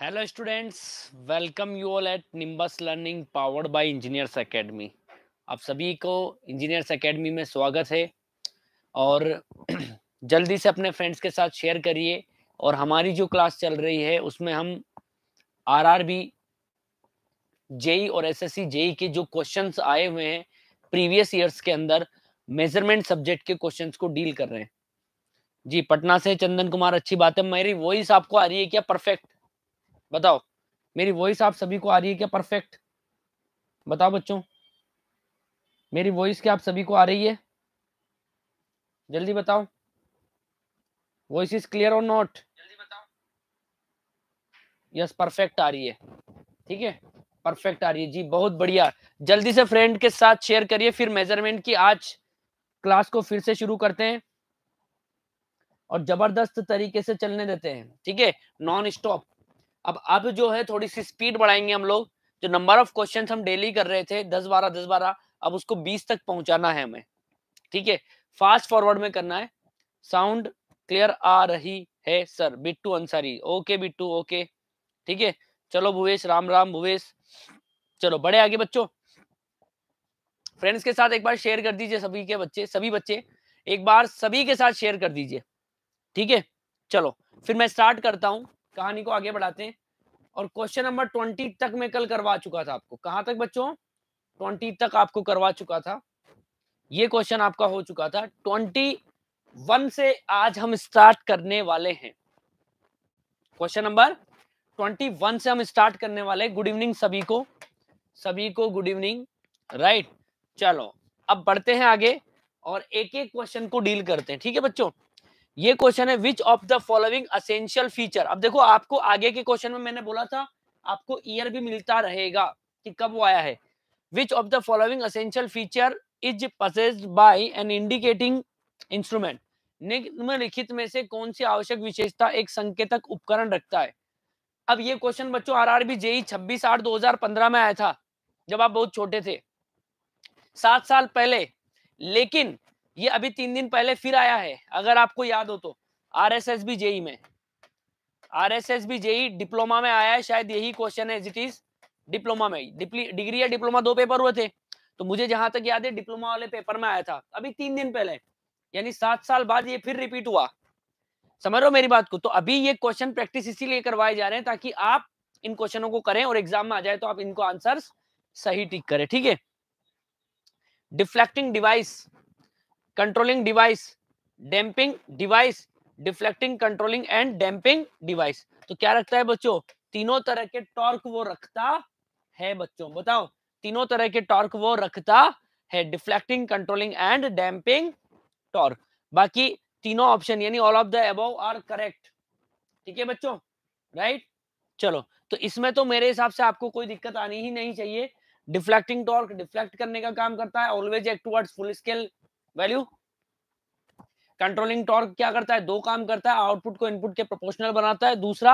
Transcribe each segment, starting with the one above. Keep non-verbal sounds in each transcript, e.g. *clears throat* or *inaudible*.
Hello students welcome you all at Nimbus Learning powered by engineers academy आप सभी को engineers academy में स्वागत है और *clears throat* जल्दी से अपने फ्रेंड्स के साथ शेयर करिए और हमारी जो क्लास चल रही है उसमें हम आरआरबी जेई e और एसएससी जेई e के जो क्वेश्चंस आए हुए हैं प्रीवियस ईयर्स के अंदर मेजरमेंट सब्जेक्ट के क्वेश्चंस को डील कर रहे हैं जी पटना से चंदन कुमार अच्छी बात है मेरी वॉइस आपको आ रही है क्या परफेक्ट बताओ मेरी वॉइस आप सभी को आ रही है क्या परफेक्ट बताओ बच्चों मेरी वॉइस क्या आप सभी को आ रही है जल्दी बताओ वॉइस इज क्लियर और नॉट जल्दी बताओ यस परफेक्ट आ रही है ठीक है परफेक्ट आ रही है जी बहुत बढ़िया जल्दी से फ्रेंड के साथ शेयर करिए फिर मेजरमेंट की आज क्लास को फिर से शुरू करते हैं और जबरदस्त तरीके से चलने देते हैं ठीक है नॉन स्टॉप अब अब जो है थोड़ी सी स्पीड बढ़ाएंगे हम लोग जो नंबर ऑफ क्वेश्चन हम डेली कर रहे थे दस बारह दस बारह अब उसको बीस तक पहुंचाना है हमें ठीक है फास्ट फॉरवर्ड में करना है साउंड क्लियर आ रही है sir Bittu Ansari okay Bittu okay ठीक है चलो भुवेश राम राम भुवेश चलो बड़े आगे बच्चों फ्रेंड्स के साथ एक बार शेयर कर दीजिए सभी के बच्चे सभी बच्चे एक बार सभी के साथ शेयर कर दीजिए ठीक है चलो फिर मैं स्टार्ट करता हूं कहानी को आगे बढ़ाते हैं और क्वेश्चन नंबर ट्वेंटी तक मैं कल करवा चुका था आपको कहां तक बच्चों ट्वेंटी तक आपको करवा चुका था ये क्वेश्चन आपका हो चुका था ट्वेंटी वन से आज हम स्टार्ट करने वाले हैं क्वेश्चन नंबर ट्वेंटी वन से हम स्टार्ट करने वाले गुड इवनिंग सभी को सभी को गुड इवनिंग राइट चलो अब बढ़ते हैं आगे और एक एक क्वेश्चन को डील करते हैं ठीक है बच्चों ये क्वेश्चन है which of the following essential feature अब देखो आपको आगे के क्वेश्चन में मैंने बोला था आपको ईयर भी मिलता रहेगा कि कब वो आया है which of the following essential feature is possessed by an indicating instrument निम्नलिखित में से कौन सी आवश्यक विशेषता एक संकेतक उपकरण रखता है अब ये क्वेश्चन बच्चों आर आर बी जेई छब्बीस आठ दो हजार पंद्रह में आया था जब आप बहुत छोटे थे सात साल पहले लेकिन ये अभी तीन दिन पहले फिर आया है अगर आपको याद हो तो R S S B JE में R S S B JE diploma में आया है शायद यही क्वेश्चन है इट इज डिप्लोमा में डिग्री या डिप्लोमा दो पेपर हुए थे तो मुझे जहां तक याद है डिप्लोमा वाले पेपर में आया था अभी तीन दिन पहले यानी सात साल बाद ये फिर रिपीट हुआ समझ रहे हो मेरी बात को तो अभी ये क्वेश्चन प्रैक्टिस इसीलिए करवाए जा रहे हैं ताकि आप इन क्वेश्चनों को करें और एग्जाम में आ जाए तो आप इनको आंसर सही टिक करें ठीक है deflecting device controlling device damping device deflecting controlling and damping device तो क्या रखता है बच्चों तीनों तरह के टॉर्क वो रखता है बच्चों बताओ तीनों तरह के टॉर्क वो रखता है deflecting controlling and damping torque बाकी तीनों ऑप्शन यानी all of the above are correct ठीक है बच्चों राइट चलो तो इसमें तो मेरे हिसाब से आपको कोई दिक्कत आनी ही नहीं चाहिए डिफ्लेक्टिंग टॉर्क डिफ्लेक्ट करने का काम करता है always act towards full scale value controlling torque क्या करता है दो काम करता है आउटपुट को इनपुट के प्रोपोर्शनल बनाता है दूसरा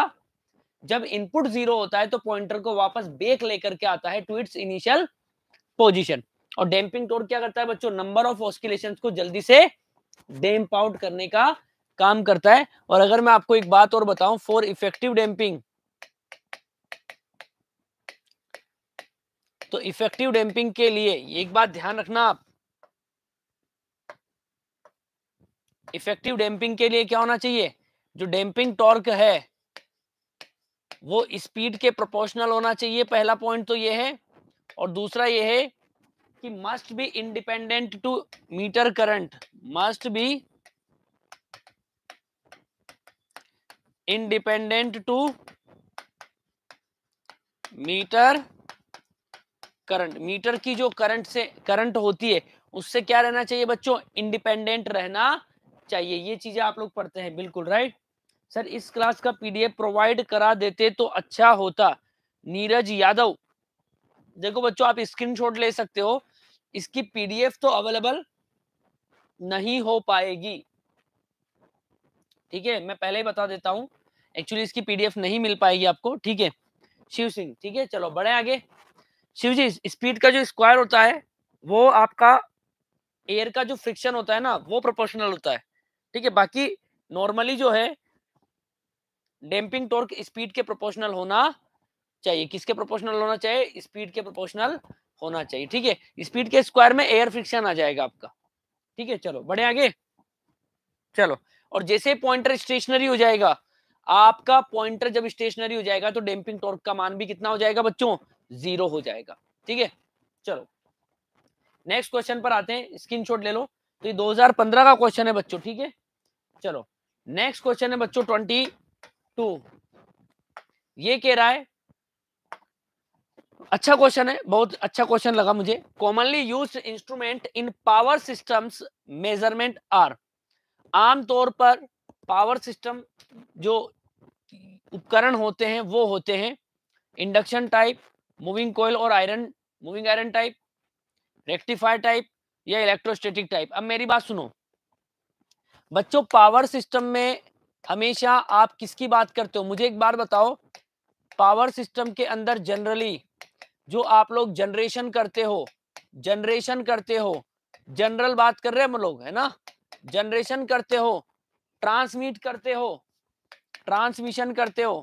जब इनपुट जीरो होता है तो पॉइंटर को वापस बेक लेकर के आता है टू इट्स इनिशियल पोजिशन और डैम्पिंग टॉर्क क्या करता है बच्चों नंबर ऑफ ऑस्किलेशन को जल्दी से डैम्प आउट करने का काम करता है और अगर मैं आपको एक बात और बताऊं फॉर इफेक्टिव डैम्पिंग तो इफेक्टिव डैम्पिंग के लिए एक बात ध्यान रखना आप इफेक्टिव डैम्पिंग के लिए क्या होना चाहिए जो डैम्पिंग टॉर्क है वो स्पीड के प्रोपोर्शनल होना चाहिए पहला पॉइंट तो ये है और दूसरा ये है कि must be independent to meter current must be independent to meter current meter की जो करंट से करंट होती है उससे क्या रहना चाहिए बच्चों इंडिपेंडेंट रहना चाहिए ये चीजें आप लोग पढ़ते हैं बिल्कुल राइट सर इस क्लास का पीडीएफ प्रोवाइड करा देते तो अच्छा होता नीरज यादव देखो बच्चों आप स्क्रीनशॉट ले सकते हो इसकी पीडीएफ तो अवेलेबल नहीं हो पाएगी ठीक है मैं पहले ही बता देता हूं एक्चुअली इसकी पीडीएफ नहीं मिल पाएगी आपको ठीक है शिव सिंह ठीक है चलो बढ़े आगे शिव जी स्पीड का जो स्क्वायर होता है वो आपका एयर का जो फ्रिक्शन होता है ना वो प्रोपोर्शनल होता है ठीक है बाकी नॉर्मली जो है डेम्पिंग टॉर्क स्पीड के प्रोपोर्शनल होना चाहिए किसके प्रोपोर्शनल होना चाहिए स्पीड के प्रोपोर्शनल होना चाहिए ठीक है स्पीड के स्क्वायर में एयर फ्रिक्शन आ जाएगा आपका ठीक है चलो बढ़े आगे चलो और जैसे पॉइंटर स्टेशनरी हो जाएगा आपका पॉइंटर जब स्टेशनरी हो जाएगा तो डेम्पिंग टॉर्क का मान भी कितना हो जाएगा बच्चों जीरो हो जाएगा ठीक है चलो नेक्स्ट क्वेश्चन पर आते हैं स्क्रीनशॉट ले लो तो ये 2015 का क्वेश्चन है बच्चों ठीक है चलो नेक्स्ट क्वेश्चन है बच्चों ट्वेंटी टू ये कह रहा है अच्छा क्वेश्चन है बहुत अच्छा क्वेश्चन लगा मुझे commonly use instrument in power systems measurement are आमतौर पर पावर सिस्टम जो उपकरण होते हैं वो होते हैं इंडक्शन टाइप मूविंग कोयल और iron moving iron type rectifier type या इलेक्ट्रोस्टेटिक टाइप अब मेरी बात सुनो बच्चों पावर सिस्टम में हमेशा आप किसकी बात करते हो मुझे एक बार बताओ पावर सिस्टम के अंदर जनरली जो आप लोग जनरेशन करते हो जनरेशन करते हो जनरल बात कर रहे हैं हम लोग है ना जनरेशन करते हो ट्रांसमिट करते हो ट्रांसमिशन करते हो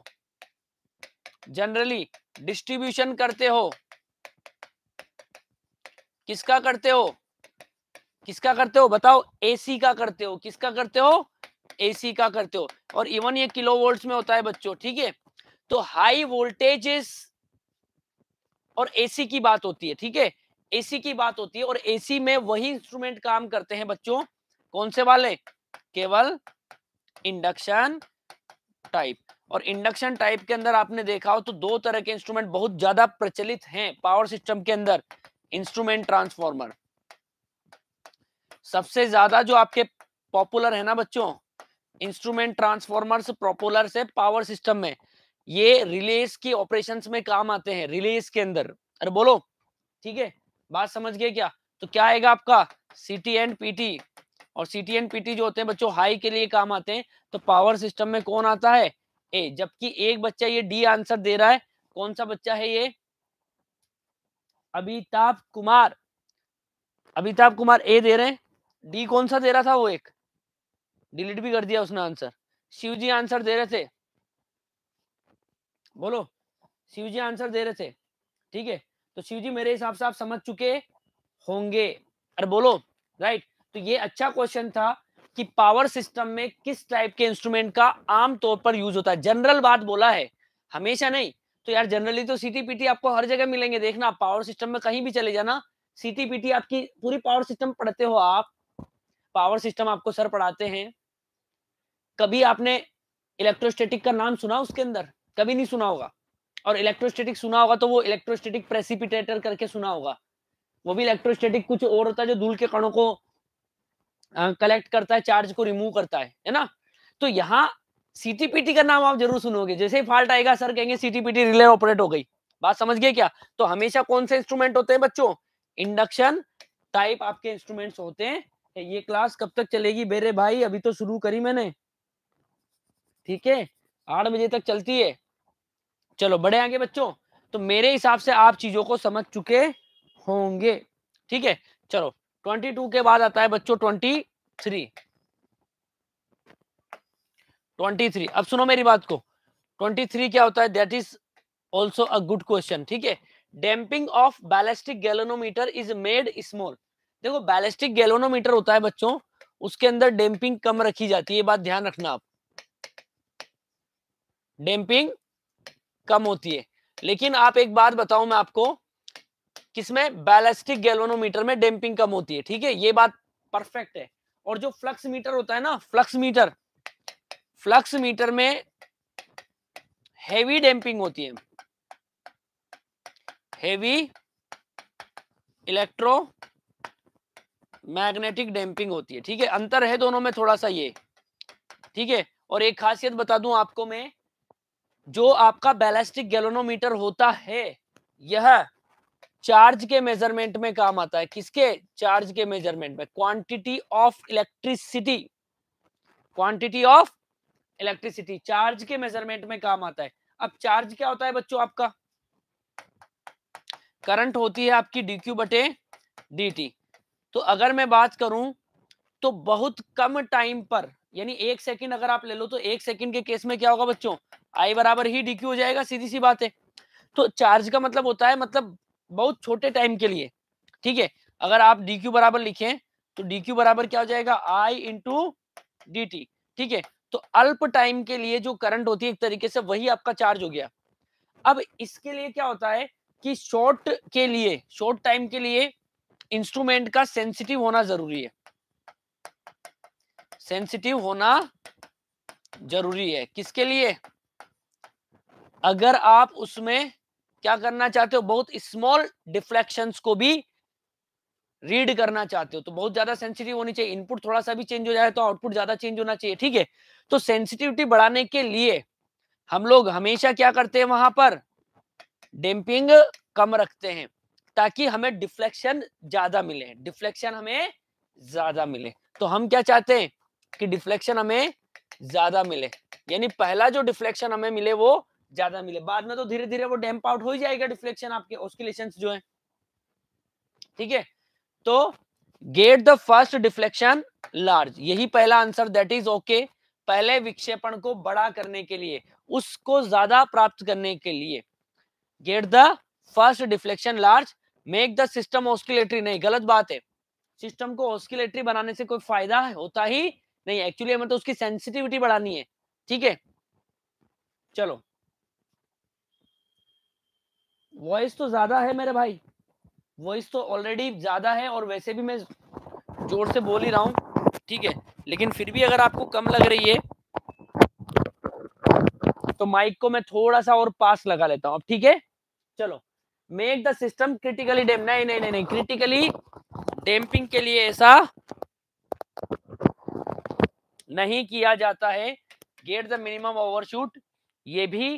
जनरली डिस्ट्रीब्यूशन करते हो किसका करते हो किसका करते हो बताओ एसी का करते हो किसका करते हो एसी का करते हो और इवन ये किलो वोल्ट में होता है बच्चों ठीक है तो हाई वोल्टेजेस और एसी की बात होती है ठीक है एसी की बात होती है और एसी में वही इंस्ट्रूमेंट काम करते हैं बच्चों कौन से वाले केवल इंडक्शन टाइप और इंडक्शन टाइप के अंदर आपने देखा हो तो दो तरह के इंस्ट्रूमेंट बहुत ज्यादा प्रचलित हैं पावर सिस्टम के अंदर इंस्ट्रूमेंट ट्रांसफॉर्मर सबसे ज्यादा जो आपके पॉपुलर है ना बच्चों इंस्ट्रूमेंट ट्रांसफॉर्मर्स पॉपुलर से पावर सिस्टम में ये रिलेस के ऑपरेशंस में काम आते हैं रिलेस के अंदर अरे बोलो ठीक है बात समझ गए क्या तो क्या आएगा आपका सीटी एंड पीटी और सीटी एंड पीटी जो होते हैं बच्चों हाई के लिए काम आते हैं तो पावर सिस्टम में कौन आता है ए जबकि एक बच्चा ये डी आंसर दे रहा है कौन सा बच्चा है ये अभिताभ कुमार अभिताभ कुमार ए दे रहे हैं डी कौन सा दे रहा था वो एक डिलीट भी कर दिया उसने आंसर शिव जी आंसर दे रहे थे बोलो शिव जी आंसर दे रहे थे ठीक है तो शिव जी मेरे हिसाब से आप समझ चुके होंगे अरे बोलो राइट तो ये अच्छा क्वेश्चन था कि पावर सिस्टम में किस टाइप के इंस्ट्रूमेंट का आमतौर पर यूज होता है जनरल बात बोला है हमेशा नहीं तो यार जनरली तो सीटीपीटी आपको हर जगह मिलेंगे देखना पावर सिस्टम में कहीं भी चले जाना सीटीपीटी आपकी पूरी पावर सिस्टम पढ़ते हो आप पावर सिस्टम आपको सर पढ़ाते हैं कभी आपने इलेक्ट्रोस्टेटिक का नाम सुना उसके अंदर कभी नहीं सुना होगा और इलेक्ट्रोस्टेटिक सुना होगा तो वो इलेक्ट्रोस्टेटिक प्रेसिपिटेटर करके सुना होगा वो भी इलेक्ट्रोस्टेटिक कुछ और होता है जो धूल के कणों को कलेक्ट करता है चार्ज को रिमूव करता है है ना तो यहाँ सीटीपीटी का नाम आप जरूर सुनोगे जैसे ही फॉल्ट आएगा सर कहेंगे सीटीपीटी रिले ऑपरेट हो गई बात समझ गए क्या तो हमेशा कौन से इंस्ट्रूमेंट होते हैं बच्चों इंडक्शन टाइप आपके इंस्ट्रूमेंट्स होते हैं ये क्लास कब तक चलेगी मेरे भाई अभी तो शुरू करी मैंने ठीक है आठ बजे तक चलती है चलो बड़े आगे बच्चों तो मेरे हिसाब से आप चीजों को समझ चुके होंगे ठीक है चलो ट्वेंटी टू के बाद आता है बच्चों ट्वेंटी थ्री ट्वेंटी थ्री अब सुनो मेरी बात को ट्वेंटी थ्री क्या होता है that is also a good question ठीक है damping of ballistic galvanometer is made small देखो बैलिस्टिक गैलोनोमीटर होता है बच्चों उसके अंदर डेम्पिंग कम रखी जाती है ये बात ध्यान रखना आप डेम्पिंग कम होती है लेकिन आप एक बात बताऊं मैं आपको किसमें बैलिस्टिक गैलोनोमीटर में डेम्पिंग कम होती है ठीक है ये बात परफेक्ट है और जो फ्लक्स मीटर होता है ना फ्लक्स मीटर फ्लक्स मीटर में हैवी डेम्पिंग होती है हैवी इलेक्ट्रो मैग्नेटिक डैम्पिंग होती है ठीक है अंतर है दोनों में थोड़ा सा ये ठीक है और एक खासियत बता दूं आपको मैं जो आपका बैलिस्टिक गैलोनोमीटर होता है यह चार्ज के मेजरमेंट में काम आता है किसके चार्ज के मेजरमेंट में quantity of electricity quantity of electricity charge के मेजरमेंट में काम आता है अब चार्ज क्या होता है बच्चों आपका करंट होती है आपकी डी क्यू बटे डी टी तो अगर मैं बात करूं तो बहुत कम टाइम पर यानी एक सेकंड अगर आप ले लो तो एक सेकंड के केस में क्या होगा बच्चों आई बराबर ही डी हो जाएगा सीधी सी बात है तो चार्ज का मतलब होता है मतलब बहुत छोटे टाइम के लिए ठीक है अगर आप डी बराबर लिखें तो डी बराबर क्या हो जाएगा आई इंटू डी ठीक है तो अल्प टाइम के लिए जो करंट होती है एक तरीके से वही आपका चार्ज हो गया अब इसके लिए क्या होता है कि शॉर्ट के लिए शॉर्ट टाइम के लिए इंस्ट्रूमेंट का सेंसिटिव होना जरूरी है सेंसिटिव होना जरूरी है किसके लिए अगर आप उसमें क्या करना चाहते हो बहुत स्मॉल डिफ्लेक्शंस को भी रीड करना चाहते हो तो बहुत ज्यादा सेंसिटिव होनी चाहिए इनपुट थोड़ा सा भी चेंज हो जाए तो आउटपुट ज्यादा चेंज होना चाहिए ठीक है तो सेंसिटिविटी बढ़ाने के लिए हम लोग हमेशा क्या करते हैं वहां पर डेम्पिंग कम रखते हैं ताकि हमें डिफ्लेक्शन ज्यादा मिले डिफ्लेक्शन हमें ज्यादा मिले तो हम क्या चाहते हैं कि डिफ्लेक्शन हमें ज्यादा मिले यानी पहला जो डिफ्लेक्शन हमें मिले वो ज्यादा मिले बाद में तो धीरे धीरे वो डैम्प आउट हो जाएगा डिफ्लेक्शन आपके ऑस्किलेशन जो है ठीक है तो get the first deflection large यही पहला आंसर दैट इज ओके पहले विक्षेपण को बड़ा करने के लिए उसको ज्यादा प्राप्त करने के लिए get the first deflection large make the system oscillatory नहीं गलत बात है सिस्टम को ऑस्किलेटरी बनाने से कोई फायदा होता ही नहीं एक्चुअली हमें तो उसकी सेंसिटिविटी बढ़ानी है ठीक है चलो वॉइस तो ज्यादा है मेरे भाई वॉइस तो ऑलरेडी ज्यादा है और वैसे भी मैं जोर से बोल ही रहा हूँ ठीक है लेकिन फिर भी अगर आपको कम लग रही है तो माइक को मैं थोड़ा सा और पास लगा लेता हूँ अब ठीक है चलो make the system critically damp नहीं नहीं नहीं क्रिटिकली डैम्पिंग के लिए ऐसा नहीं किया जाता है गेट द मिनिमम ओवरशूट ये भी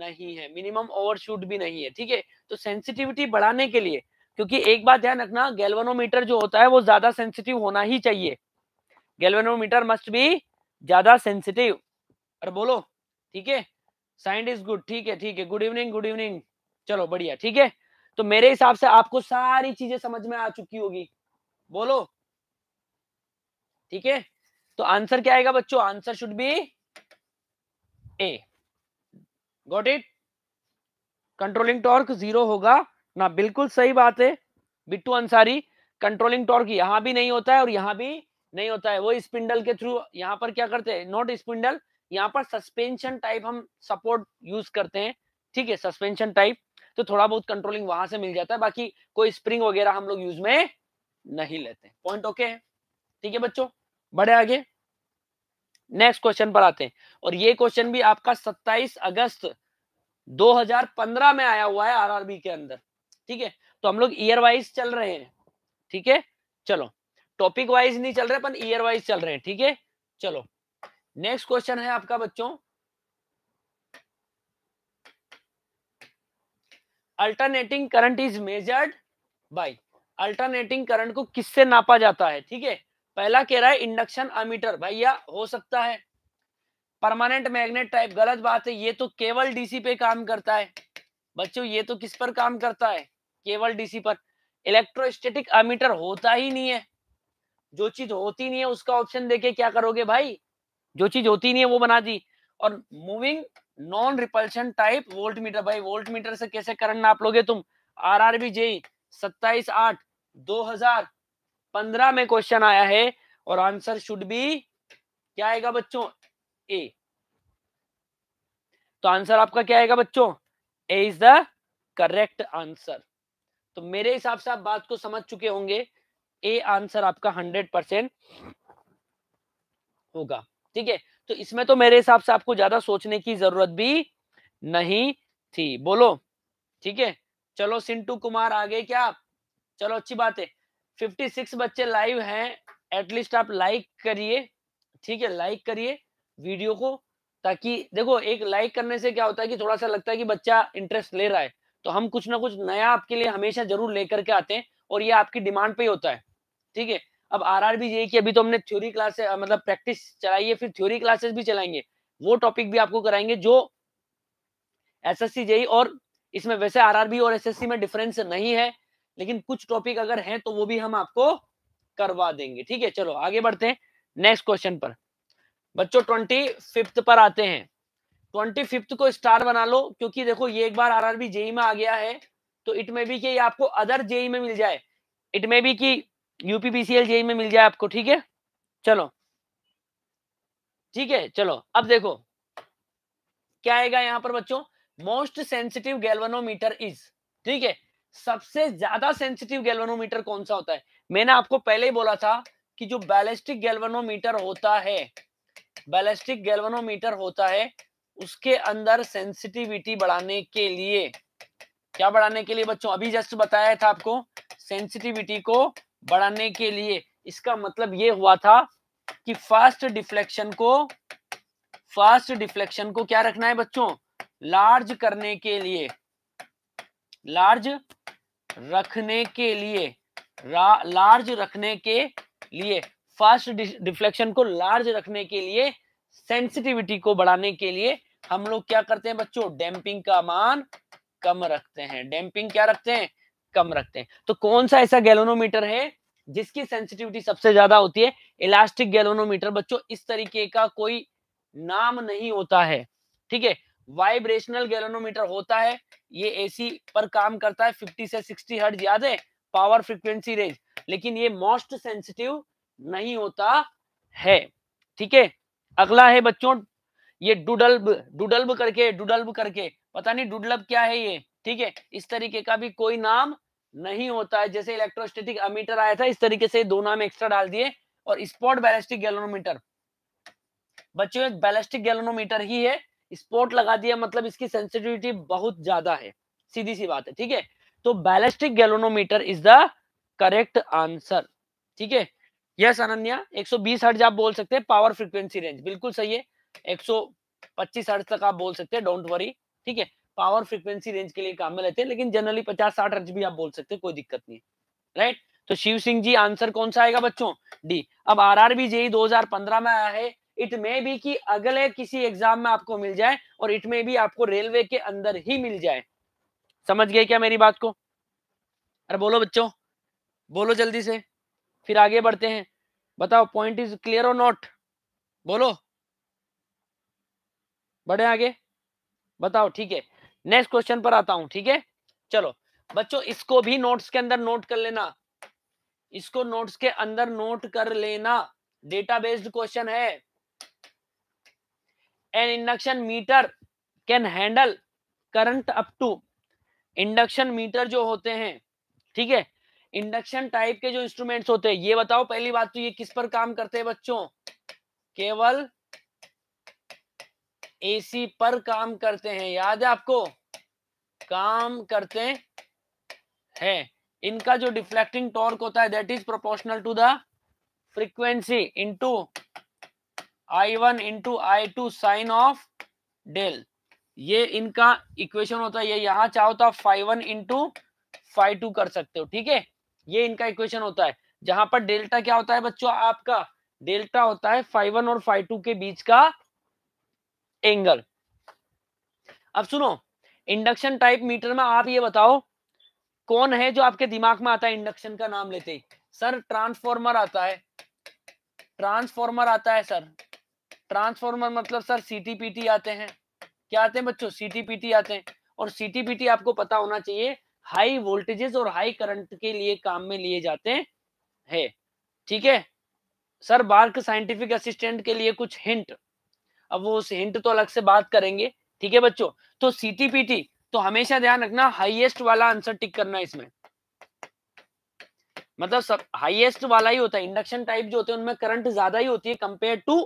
नहीं है मिनिमम ओवरशूट भी नहीं है ठीक है तो सेंसिटिविटी बढ़ाने के लिए क्योंकि एक बात ध्यान रखना गैल्वेनोमीटर जो होता है वो ज्यादा सेंसिटिव होना ही चाहिए गैल्वेनोमीटर मस्ट भी ज्यादा सेंसिटिव और बोलो ठीक है साइंड इज गुड ठीक है ठीक है गुड इवनिंग गुड इवनिंग चलो बढ़िया ठीक है तो मेरे हिसाब से आपको सारी चीजें समझ में आ चुकी होगी बोलो ठीक है तो आंसर क्या आएगा बच्चों answer should be a got it controlling torque zero होगा ना बिल्कुल सही बात है बिट्टू अंसारी कंट्रोलिंग टॉर्क यहां भी नहीं होता है और यहां भी नहीं होता है वो स्पिंडल के थ्रू यहां पर क्या करते हैं नॉट स्पिंडल यहां पर सस्पेंशन टाइप हम सपोर्ट यूज करते हैं ठीक है सस्पेंशन टाइप तो थोड़ा बहुत कंट्रोलिंग वहां से मिल जाता है बाकी कोई स्प्रिंग वगैरह हम लोग यूज में नहीं लेते पॉइंट ओके है ठीक है बच्चों बड़े आगे नेक्स्ट क्वेश्चन पर आते हैं और ये क्वेश्चन भी आपका 27 अगस्त 2015 में आया हुआ है आरआरबी के अंदर ठीक है तो हम लोग ईयर वाइज चल रहे हैं ठीक है चलो टॉपिक वाइज नहीं चल रहे पर ईयर वाइज चल रहे हैं ठीक है चलो नेक्स्ट क्वेश्चन है आपका बच्चों alternating current is measured by alternating current को किससे नापा जाता है ठीक है पहला कह रहा है इंडक्शन अमीटर भैया हो सकता है परमानेंट मैग्नेट टाइप गलत बात है ये तो केवल डीसी पे काम करता है बच्चों ये तो किस पर काम करता है केवल डीसी पर इलेक्ट्रोस्टेटिक अमीटर होता ही नहीं है जो चीज होती नहीं है उसका ऑप्शन देके क्या करोगे भाई जो चीज होती नहीं है वो बना दी और moving non repulsion type voltmeter भाई वोल्ट मीटर से कैसे करंट नाप लोगे तुम आर आर बी जेई सत्ताईस आठ दो हजार पंद्रह में क्वेश्चन आया है और आंसर शुड बी क्या आएगा बच्चों ए तो आंसर आपका क्या आएगा बच्चों A is the correct answer तो मेरे हिसाब से आप बात को समझ चुके होंगे ए आंसर आपका हंड्रेड परसेंट होगा ठीक है तो इसमें तो मेरे हिसाब से आपको ज्यादा सोचने की जरूरत भी नहीं थी बोलो ठीक है चलो सिंटू कुमार आगे क्या आप चलो अच्छी बात है 56 बच्चे लाइव हैं एटलीस्ट आप लाइक करिए ठीक है लाइक करिए वीडियो को ताकि देखो एक लाइक करने से क्या होता है कि थोड़ा सा लगता है कि बच्चा इंटरेस्ट ले रहा है तो हम कुछ ना कुछ नया आपके लिए हमेशा जरूर लेकर के आते हैं और ये आपकी डिमांड पे ही होता है ठीक है अब आर आर बी जे की अभी तो हमने थ्योरी क्लासे मतलब प्रैक्टिस चलाई है फिर थ्योरी क्लासेस भी चलाएंगे वो टॉपिक भी आपको कराएंगे जो एस एस सी जेई और इसमें वैसे आरआरबी और एसएससी में डिफरेंस नहीं है लेकिन कुछ टॉपिक अगर हैं तो वो भी हम आपको करवा देंगे ठीक है चलो आगे बढ़ते हैं नेक्स्ट क्वेश्चन पर बच्चों ट्वेंटी फिफ्थ पर आते हैं ट्वेंटी फिफ्थ को स्टार बना लो क्योंकि देखो ये एक बार आरआरबी जेई e में आ गया है तो इट में भी कि आपको अदर जेई e में मिल जाए इट में भी कि यूपीपीसीएल जेई में मिल जाए आपको ठीक है चलो ठीक है चलो अब देखो क्या आएगा यहां पर बच्चों मोस्ट सेंसिटिव गैल्वेनोमीटर इज ठीक है सबसे ज्यादा सेंसिटिव गैल्वेनोमीटर कौन सा होता है मैंने आपको पहले ही बोला था कि जो बैलिस्टिक गैल्वेनोमीटर होता है बैलिस्टिक गैल्वेनोमीटर होता है उसके अंदर सेंसिटिविटी बढ़ाने के लिए क्या बढ़ाने के लिए बच्चों अभी जस्ट बताया था आपको सेंसिटिविटी को बढ़ाने के लिए इसका मतलब ये हुआ था कि फास्ट डिफ्लेक्शन को फास्ट डिफ्लेक्शन को क्या रखना है बच्चों लार्ज करने के लिए लार्ज रखने के लिए लार्ज रखने के लिए फास्ट डिफ्लेक्शन को लार्ज रखने के लिए सेंसिटिविटी को बढ़ाने के लिए हम लोग क्या करते हैं बच्चों डैम्पिंग का मान कम रखते हैं डैम्पिंग क्या रखते हैं कम रखते हैं तो कौन सा ऐसा गैलोनोमीटर है जिसकी सेंसिटिविटी सबसे ज्यादा होती है इलास्टिक गैलोनोमीटर बच्चों इस तरीके का कोई नाम नहीं होता है ठीक है वाइब्रेशनल गैलोनोमीटर होता है ये एसी पर काम करता है 50 से 60 हर्ट याद है पावर फ्रिक्वेंसी रेंज लेकिन ये मोस्ट सेंसिटिव नहीं होता है ठीक है अगला है बच्चों ये डुडल्ब डुडल्ब करके डुडल्ब करके पता नहीं डुडल्ब क्या है ये ठीक है इस तरीके का भी कोई नाम नहीं होता है जैसे इलेक्ट्रोस्टेटिक अमीटर आया था इस तरीके से दो नाम एक्स्ट्रा डाल दिए और स्पॉट बैलिस्टिक गैलोनोमीटर बच्चों एक बैलिस्टिक गैलोनोमीटर ही है स्पॉट लगा दिया मतलब इसकी सेंसिटिविटी बहुत ज्यादा है सीधी सी बात है ठीक है तो ballistic galvanometer is the correct answer ठीक है यस अनन्या 120 सौ आप बोल सकते हैं पावर फ्रिक्वेंसी रेंज बिल्कुल सही है 125 सौ तक आप बोल सकते हैं डोंट वरी ठीक है पावर फ्रिक्वेंसी रेंज के लिए काम में लेते हैं लेकिन जनरली पचास साठ हर्ज भी आप बोल सकते हैं कोई दिक्कत नहीं राइट तो शिव सिंह जी आंसर कौन सा आएगा बच्चों डी अब आर आर बी जेई दो में आया है इट मे भी कि अगले किसी एग्जाम में आपको मिल जाए और इट मे भी आपको रेलवे के अंदर ही मिल जाए समझ गए क्या मेरी बात को अरे बोलो बच्चों बोलो जल्दी से फिर आगे बढ़ते हैं बताओ पॉइंट इज क्लियर और नॉट बोलो बढ़े आगे बताओ ठीक है नेक्स्ट क्वेश्चन पर आता हूं ठीक है चलो बच्चों इसको भी नोट्स के अंदर नोट कर लेना इसको नोट्स के अंदर नोट कर लेना डेटा बेस्ड क्वेश्चन है an induction meter can handle current up to induction meter जो होते हैं ठीक है इंडक्शन टाइप के जो इंस्ट्रूमेंट्स होते हैं ये बताओ पहली बात तो ये किस पर काम करते हैं बच्चों केवल एसी पर काम करते हैं याद है आपको काम करते हैं इनका जो डिफ्लेक्टिंग टॉर्क होता है that is proportional to the frequency into I one into I two sine of del ये इनका इक्वेशन होता है ये यहां चाहो तो आप five one into five two कर सकते हो ठीक है ये इनका इक्वेशन होता है जहां पर डेल्टा क्या होता है बच्चों आपका डेल्टा होता है फाइव वन और फाइव टू के बीच का एंगल अब सुनो इंडक्शन टाइप मीटर में आप ये बताओ कौन है जो आपके दिमाग में आता है इंडक्शन का नाम लेते ही सर ट्रांसफॉर्मर आता है ट्रांसफॉर्मर आता है सर ट्रांसफॉर्मर मतलब सर सीटीपीटी आते हैं क्या आते हैं बच्चों सीटीपीटी आते हैं और सीटीपीटी आपको पता होना चाहिए हाई वोल्टेजेस और हाई करंट के लिए काम में लिए जाते हैं ठीक है सर बार्क साइंटिफिक असिस्टेंट के लिए कुछ हिंट अब वो हिंट तो अलग से बात करेंगे ठीक है बच्चों तो सीटीपीटी तो हमेशा ध्यान रखना हाईएस्ट वाला आंसर टिक करना इसमें मतलब सब हाईएस्ट वाला ही होता है इंडक्शन टाइप जो होते हैं उनमें करंट ज्यादा ही होती है कंपेयर टू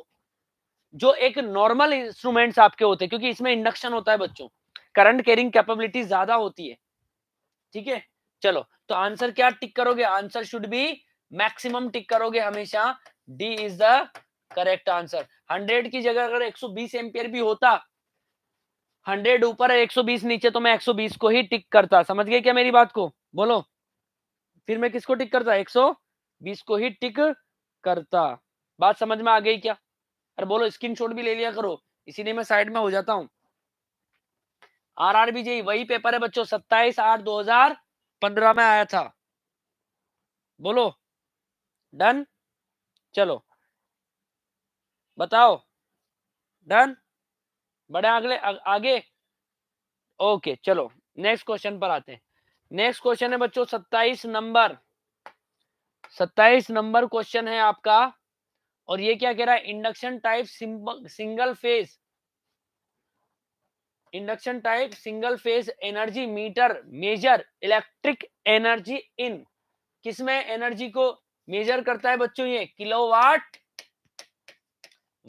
जो एक नॉर्मल इंस्ट्रूमेंट्स आपके होते हैं क्योंकि इसमें इंडक्शन होता है बच्चों करंट कैरिंग कैपेबिलिटी ज्यादा होती है ठीक है चलो तो आंसर क्या टिक करोगे answer should be maximum tick करोगे हमेशा D is the correct answer hundred की जगह अगर 120 एम्पियर भी होता हंड्रेड ऊपर सौ 120 नीचे तो मैं 120 को ही टिक करता समझ गए क्या मेरी बात को बोलो फिर मैं किसको टिक करता 120 को ही टिक करता बात समझ में आ गई क्या अरे बोलो शॉट भी ले लिया करो इसीलिए मैं साइड में हो जाता हूँ आर आर बी जेई वही पेपर है बच्चों सत्ताईस आठ दो हजार पंद्रह में आया था बोलो डन चलो बताओ डन बड़े अगले आगे ओके चलो नेक्स्ट क्वेश्चन पर आते हैं नेक्स्ट क्वेश्चन है बच्चों सत्ताईस नंबर सत्ताईस नंबर क्वेश्चन है आपका और ये क्या कह रहा है induction type single phase induction type single phase energy meter measure electric energy in किसमें एनर्जी को मेजर करता है बच्चों ये किलोवाट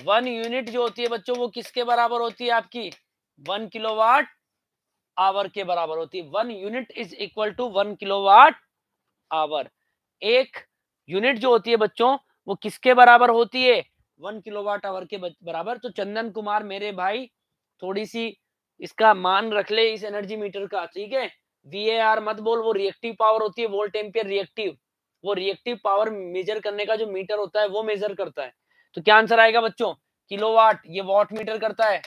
वन यूनिट जो होती है बच्चों वो किसके बराबर होती है आपकी वन किलो वाट आवर के बराबर होती है one unit is equal to one kilowatt hour एक यूनिट जो होती है बच्चों वो किसके बराबर होती है वन किलो वाट आवर के बराबर तो चंदन कुमार मेरे भाई थोड़ी सी इसका मान रख ले इस एनर्जी मीटर का ठीक है वी मत बोल वो रिएक्टिव पावर होती है वोल्ट एम्पियर रिएक्टिव वो रिएक्टिव पावर मेजर करने का जो मीटर होता है वो मेजर करता है तो क्या आंसर आएगा बच्चों किलोवाट ये वॉट मीटर करता है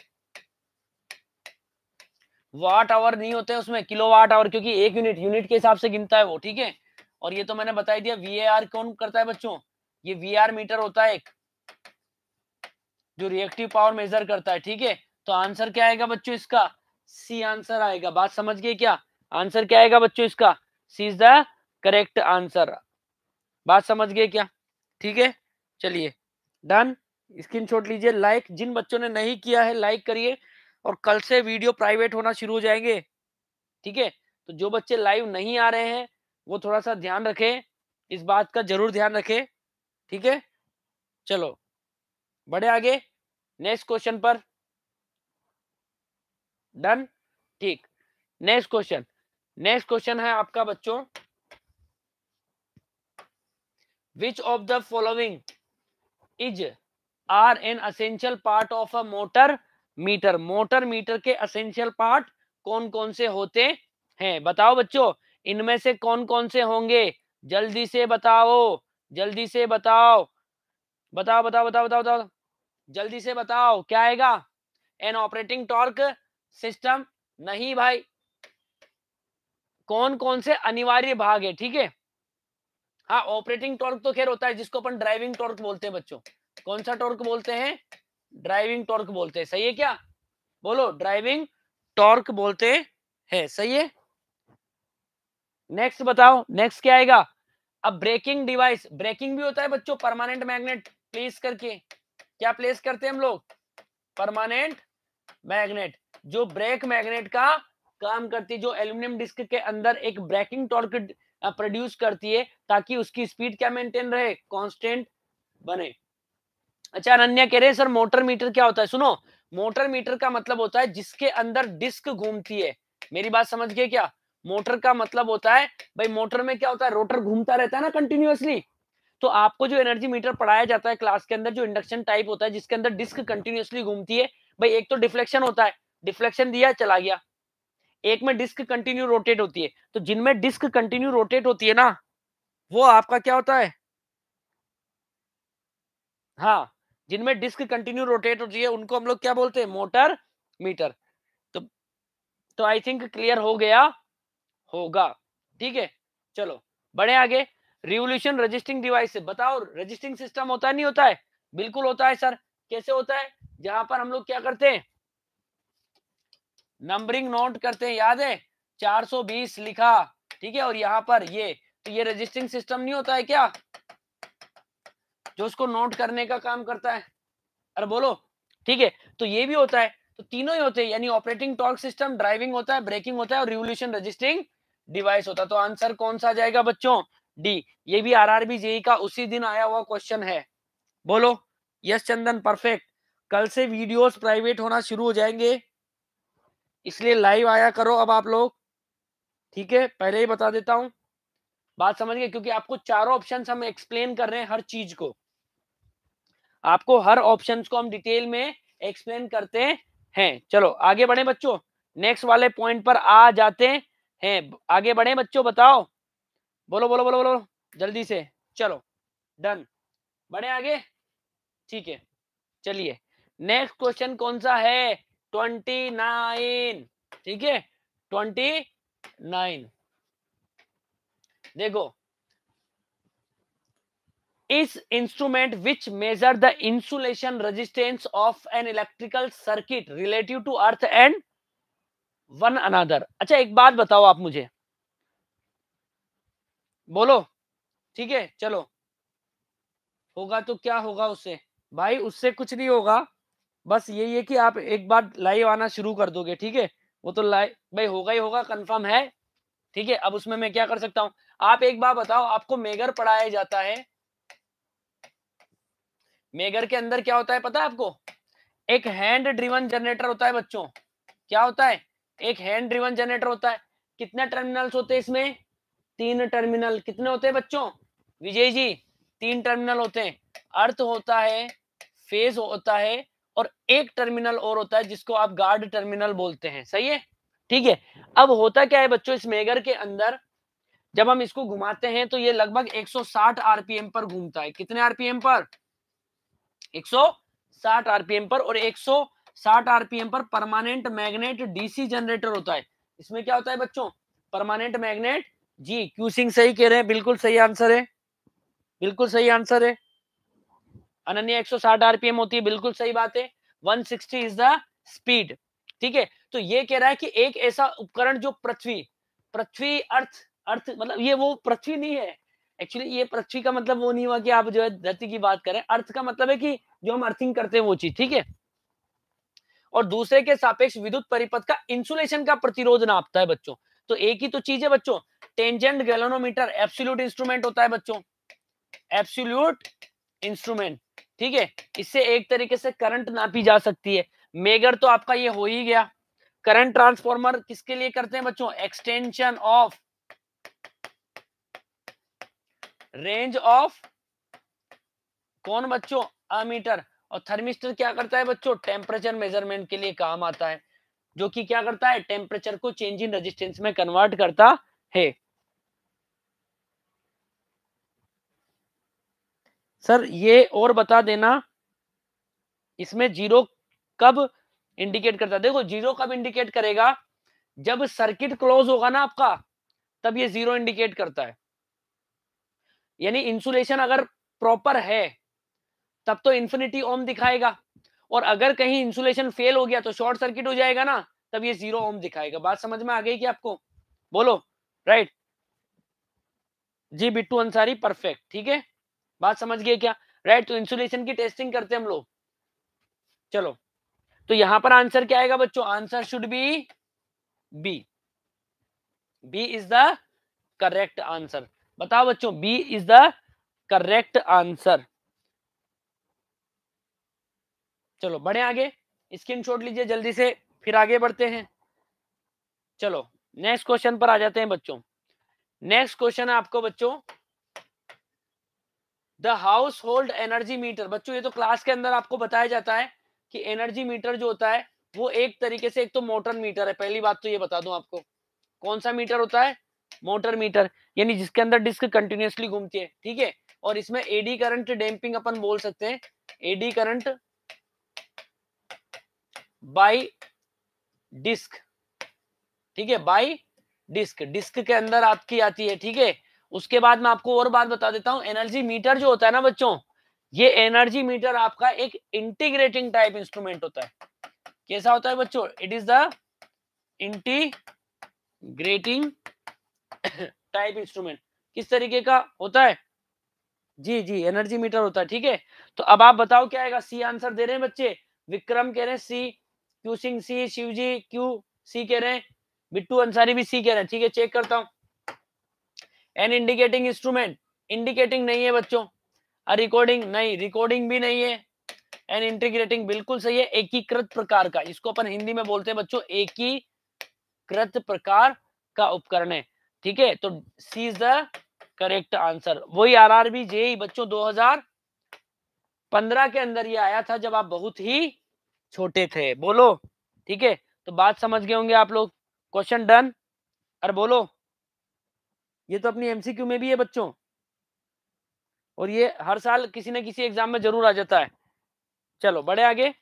वाट आवर नहीं होते उसमें किलो वाट आवर क्योंकि एक यूनिट यूनिट के हिसाब से गिनता है वो ठीक है और ये तो मैंने बताई दिया वी कौन करता है बच्चों ये वी मीटर होता है एक जो रिएक्टिव पावर मेजर करता है ठीक है तो आंसर क्या आएगा बच्चों इसका सी आंसर आएगा बात समझ गए क्या आंसर क्या आएगा बच्चों इसका C is the correct answer बात समझ गए क्या ठीक है चलिए डन स्क्रीन स्क्रीनशॉट लीजिए लाइक जिन बच्चों ने नहीं किया है लाइक करिए और कल से वीडियो प्राइवेट होना शुरू हो जाएंगे ठीक है तो जो बच्चे लाइव नहीं आ रहे हैं वो थोड़ा सा ध्यान रखें इस बात का जरूर ध्यान रखें ठीक है चलो बड़े आगे नेक्स्ट क्वेश्चन पर डन ठीक नेक्स्ट क्वेश्चन नेक्स्ट क्वेश्चन है आपका बच्चों which of the following is are an essential part of a motor meter motor meter के असेंशियल पार्ट कौन कौन से होते हैं बताओ बच्चों इनमें से कौन कौन से होंगे जल्दी से बताओ जल्दी से बताओ बताओ बताओ बताओ बताओ बताओ जल्दी से बताओ क्या आएगा एन ऑपरेटिंग टॉर्क सिस्टम नहीं भाई कौन कौन से अनिवार्य भाग है ठीक है हाँ ऑपरेटिंग टॉर्क तो खैर होता है जिसको अपन ड्राइविंग टॉर्क बोलते हैं बच्चों कौन सा टॉर्क बोलते हैं ड्राइविंग टॉर्क बोलते हैं सही है क्या बोलो ड्राइविंग टॉर्क बोलते हैं सही है नेक्स्ट बताओ नेक्स्ट क्या आएगा अब ब्रेकिंग डिवाइस ब्रेकिंग भी होता है बच्चों परमानेंट मैग्नेट प्लेस करके क्या प्लेस करते हैं हम लोग परमानेंट मैग्नेट जो ब्रेक मैग्नेट का काम करती है जो एल्यूमिनियम डिस्क के अंदर एक ब्रेकिंग टॉर्क प्रोड्यूस करती है ताकि उसकी स्पीड क्या मेंटेन रहे कांस्टेंट बने अच्छा अनन्या कह रहे हैं सर मोटर मीटर क्या होता है सुनो मोटर मीटर का मतलब होता है जिसके अंदर डिस्क घूमती है मेरी बात समझ गए क्या मोटर का मतलब होता है भाई मोटर में क्या होता है रोटर घूमता रहता है ना कंटिन्यूअसली तो आपको जो एनर्जी मीटर पढ़ाया जाता है क्लास के अंदर जो इंडक्शन टाइप होता है जिसके अंदर डिस्क कंटिन्यूअसली घूमती है भाई एक तो डिफ्लेक्शन होता है डिफ्लेक्शन दिया चला गया एक में डिस्क कंटिन्यू रोटेट होती है तो जिनमें डिस्क कंटिन्यू रोटेट होती है ना वो आपका क्या होता है हाँ जिनमें डिस्क कंटिन्यू रोटेट होती है उनको हम लोग क्या बोलते हैं मोटर मीटर तो तो आई थिंक क्लियर हो गया होगा ठीक है चलो बढ़े आगे रिवोल्यूशन रजिस्टिंग डिवाइस बताओ रजिस्टिंग सिस्टम होता है नहीं होता है बिल्कुल होता है सर कैसे होता है जहां पर हम लोग क्या करते हैं नंबरिंग नोट करते हैं याद है 420 लिखा ठीक है और यहाँ पर ये तो ये रजिस्टरिंग सिस्टम नहीं होता है क्या जो उसको नोट करने का काम करता है अरे बोलो ठीक है तो ये भी होता है तो तीनों ही होते हैं यानी ऑपरेटिंग टॉर्क सिस्टम ड्राइविंग होता है ब्रेकिंग होता है और रिवोल्यूशन रजिस्टरिंग डिवाइस होता है तो आंसर कौन सा जाएगा बच्चों डी ये भी आर आरआरबी जेई का उसी दिन आया हुआ क्वेश्चन है बोलो यस चंदन परफेक्ट कल से वीडियोस प्राइवेट होना शुरू हो जाएंगे इसलिए लाइव आया करो अब आप लोग ठीक है पहले ही बता देता हूं बात समझ गए क्योंकि आपको चारों ऑप्शन हम एक्सप्लेन कर रहे हैं हर चीज को आपको हर ऑप्शन को हम डिटेल में एक्सप्लेन करते हैं चलो आगे बढ़े बच्चों नेक्स्ट वाले पॉइंट पर आ जाते हैं आगे बढ़े बच्चों बताओ बोलो बोलो बोलो बोलो जल्दी से चलो डन बढ़े आगे ठीक है चलिए नेक्स्ट क्वेश्चन कौन सा है ट्वेंटी नाइन ठीक है ट्वेंटी नाइन देखो इस instrument which measure the insulation resistance of an electrical circuit relative to earth and one another अच्छा एक बात बताओ आप मुझे बोलो ठीक है चलो होगा तो क्या होगा उससे भाई उससे कुछ नहीं होगा बस यही है कि आप एक बार लाइव आना शुरू कर दोगे ठीक है वो तो लाइव भाई होगा ही होगा कंफर्म है ठीक है अब उसमें मैं क्या कर सकता हूं आप एक बार बताओ आपको मेगर पढ़ाया जाता है मेगर के अंदर क्या होता है पता है आपको एक हैंड ड्रिवन जनरेटर होता है बच्चों क्या होता है एक हैंड ड्रिवन जनरेटर होता है कितने टर्मिनल्स होते हैं इसमें तीन टर्मिनल कितने होते हैं बच्चों विजय जी तीन टर्मिनल होते हैं अर्थ होता है फेज होता है और एक टर्मिनल और होता है जिसको आप गार्ड टर्मिनल बोलते हैं सही है ठीक है अब होता क्या है बच्चों इस मेगर के अंदर जब हम इसको घुमाते हैं तो ये लगभग 160 आरपीएम पर घूमता है कितने आरपीएम पर 160 आरपीएम पर और 160 आरपीएम पर परमानेंट मैग्नेट डीसी जनरेटर होता है इसमें क्या होता है बच्चों permanent magnet G Q Singh सही कह रहे हैं बिल्कुल सही आंसर है बिल्कुल सही आंसर है अनन्या 160 आरपीएम होती है बिल्कुल सही बात है 160 इज द स्पीड ठीक है तो ये कह रहा है कि एक ऐसा उपकरण जो पृथ्वी पृथ्वी अर्थ अर्थ मतलब ये वो पृथ्वी नहीं है एक्चुअली ये पृथ्वी का मतलब वो नहीं हुआ कि आप जो है धरती की बात करें अर्थ का मतलब है कि जो हम अर्थिंग करते हैं वो चीज ठीक है और दूसरे के सापेक्ष विद्युत परिपथ का इंसुलेशन का प्रतिरोध नापता है बच्चों तो एक ही तो चीज है बच्चों टेंजेंट गैलोनोमीटर एप्सुलूट इंस्ट्रूमेंट होता है बच्चों एप्सुल्यूट इंस्ट्रूमेंट ठीक है इससे एक तरीके से करंट नापी जा सकती है मेगर तो आपका ये हो ही गया करंट ट्रांसफॉर्मर किसके लिए करते हैं बच्चों एक्सटेंशन ऑफ रेंज ऑफ कौन बच्चों अमीटर और थर्मिस्टर क्या करता है बच्चों टेम्परेचर मेजरमेंट के लिए काम आता है जो कि क्या करता है टेम्परेचर को चेंज इन रेजिस्टेंस में कन्वर्ट करता है सर ये और बता देना इसमें जीरो कब इंडिकेट करता देखो जीरो कब इंडिकेट करेगा जब सर्किट क्लोज होगा ना आपका तब ये जीरो इंडिकेट करता है यानी इंसुलेशन अगर प्रॉपर है तब तो इंफिनिटी ओम दिखाएगा और अगर कहीं इंसुलेशन फेल हो गया तो शॉर्ट सर्किट हो जाएगा ना तब ये जीरो ओम दिखाएगा बात समझ में आ गई कि आपको बोलो राइट जी बिट्टू अंसारी परफेक्ट ठीक है बात समझ गए क्या राइट तो इंसुलेशन की टेस्टिंग करते हैं हम लोग चलो तो यहां पर आंसर क्या आएगा बच्चों answer should B B B is the correct answer बताओ बच्चों B is the correct answer चलो बढ़े आगे स्क्रीन छोड़ लीजिए जल्दी से फिर आगे बढ़ते हैं चलो नेक्स्ट क्वेश्चन पर आ जाते हैं बच्चों नेक्स्ट क्वेश्चन है आपको बच्चों the household energy meter बच्चों ये तो क्लास के अंदर आपको बताया जाता है कि एनर्जी मीटर जो होता है वो एक तरीके से एक तो मोटर मीटर है पहली बात तो ये बता दूं आपको कौन सा मीटर होता है मोटर मीटर यानी जिसके अंदर डिस्क कंटिन्यूसली घूमती है ठीक है और इसमें एडी करंट डैम्पिंग अपन बोल सकते हैं एडी करंट बाय डिस्क ठीक है बाय डिस्क डिस्क के अंदर आपकी आती है ठीक है उसके बाद मैं आपको और बात बता देता हूं एनर्जी मीटर जो होता है ना बच्चों ये एनर्जी मीटर आपका एक इंटीग्रेटिंग टाइप इंस्ट्रूमेंट होता है कैसा होता है बच्चों it is the integrating type instrument किस तरीके का होता है जी जी एनर्जी मीटर होता है ठीक है तो अब आप बताओ क्या आएगा सी आंसर दे रहे हैं बच्चे विक्रम कह रहे हैं C Q Singh C Shivji Q C कह रहे हैं बिट्टू अंसारी भी सी कह रहे हैं ठीक है चेक करता हूँ एन इंडिकेटिंग इंस्ट्रूमेंट इंडिकेटिंग नहीं है बच्चों रिकॉर्डिंग नहीं रिकॉर्डिंग भी नहीं है एन इंटीग्रेटिंग बिल्कुल सही है एकीकृत प्रकार का इसको अपन हिंदी में बोलते हैं बच्चों एकीकृत प्रकार का उपकरण है ठीक है तो C is the correct answer वही आर आर बी जे बच्चों 2015 के अंदर ये आया था जब आप बहुत ही छोटे थे बोलो ठीक है तो बात समझ गए होंगे आप लोग क्वेश्चन डन अरे बोलो ये तो अपनी एमसीक्यू में भी है बच्चों और ये हर साल किसी न किसी एग्जाम में जरूर आ जाता है चलो बड़े आगे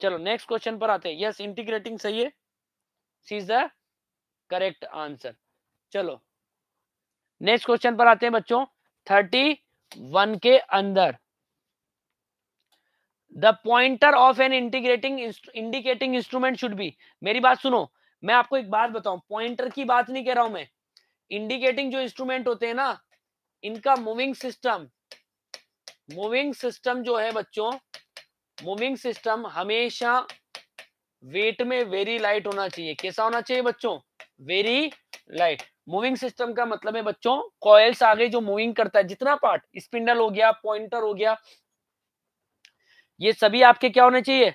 चलो नेक्स्ट क्वेश्चन पर आते हैं यस इंटीग्रेटिंग सही है C is the correct answer चलो नेक्स्ट क्वेश्चन पर आते हैं बच्चों थर्टी वन के अंदर the pointer of an integrating indicating instrument should be मेरी बात सुनो मैं आपको एक बात बताऊं पॉइंटर की बात नहीं कह रहा हूं मैं इंडिकेटिंग जो इंस्ट्रूमेंट होते हैं ना इनका मूविंग सिस्टम मूविंग सिस्टम जो है बच्चों मूविंग सिस्टम हमेशा वेट में वेरी लाइट होना चाहिए कैसा होना चाहिए बच्चों वेरी लाइट मूविंग सिस्टम का मतलब है बच्चों कॉयल्स आगे जो मूविंग करता है जितना पार्ट स्पिंडल हो गया पॉइंटर हो गया ये सभी आपके क्या होने चाहिए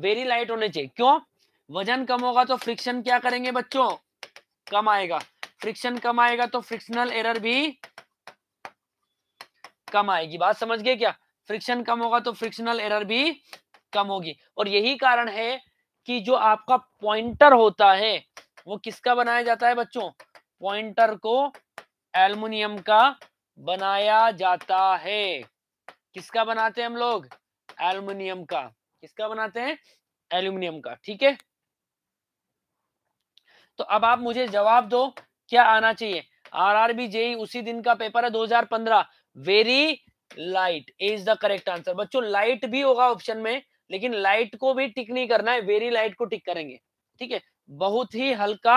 वेरी लाइट होने चाहिए क्यों वजन कम होगा तो फ्रिक्शन क्या करेंगे बच्चों कम आएगा फ्रिक्शन कम आएगा तो फ्रिक्शनल एरर भी कम आएगी बात समझ गए क्या फ्रिक्शन कम होगा तो फ्रिक्शनल एरर भी कम होगी और यही कारण है कि जो आपका पॉइंटर होता है वो किसका बनाया जाता है बच्चों पॉइंटर को एल्युमिनियम का बनाया जाता है किसका बनाते हैं हम लोग एल्युमिनियम का किसका बनाते हैं एल्यूमिनियम का ठीक है तो अब आप मुझे जवाब दो क्या आना चाहिए आरआरबी जेई उसी दिन का पेपर है 2015 very light is the correct answer बच्चों लाइट भी होगा ऑप्शन में लेकिन लाइट को भी टिक नहीं करना है वेरी लाइट को टिक करेंगे ठीक है बहुत ही हल्का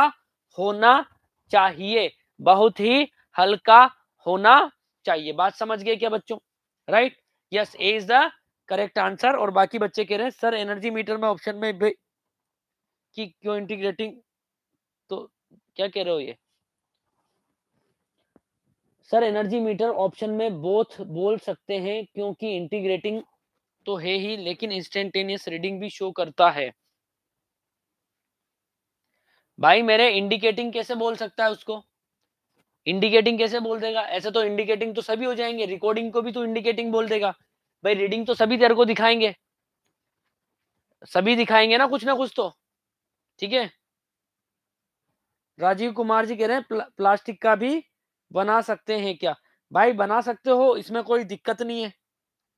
होना चाहिए बहुत ही हल्का होना चाहिए बात समझ गए क्या बच्चों right yes A is the correct answer और बाकी बच्चे कह रहे हैं सर एनर्जी मीटर में ऑप्शन में कि क्यों इंटीग्रेटिंग तो क्या कह रहे हो ये सर एनर्जी मीटर ऑप्शन में बोथ बोल सकते हैं क्योंकि इंटीग्रेटिंग तो है ही लेकिन इंस्टेंटेनियस रीडिंग भी शो करता है भाई मेरे इंडिकेटिंग कैसे बोल सकता है उसको इंडिकेटिंग कैसे बोल देगा ऐसे तो इंडिकेटिंग तो सभी हो जाएंगे रिकॉर्डिंग को भी तो इंडिकेटिंग बोल देगा भाई रीडिंग तो सभी तेरे को दिखाएंगे सभी दिखाएंगे ना कुछ ना कुछ तो ठीक है राजीव कुमार जी कह रहे हैं प्ला, प्लास्टिक का भी बना सकते हैं क्या भाई बना सकते हो इसमें कोई दिक्कत नहीं है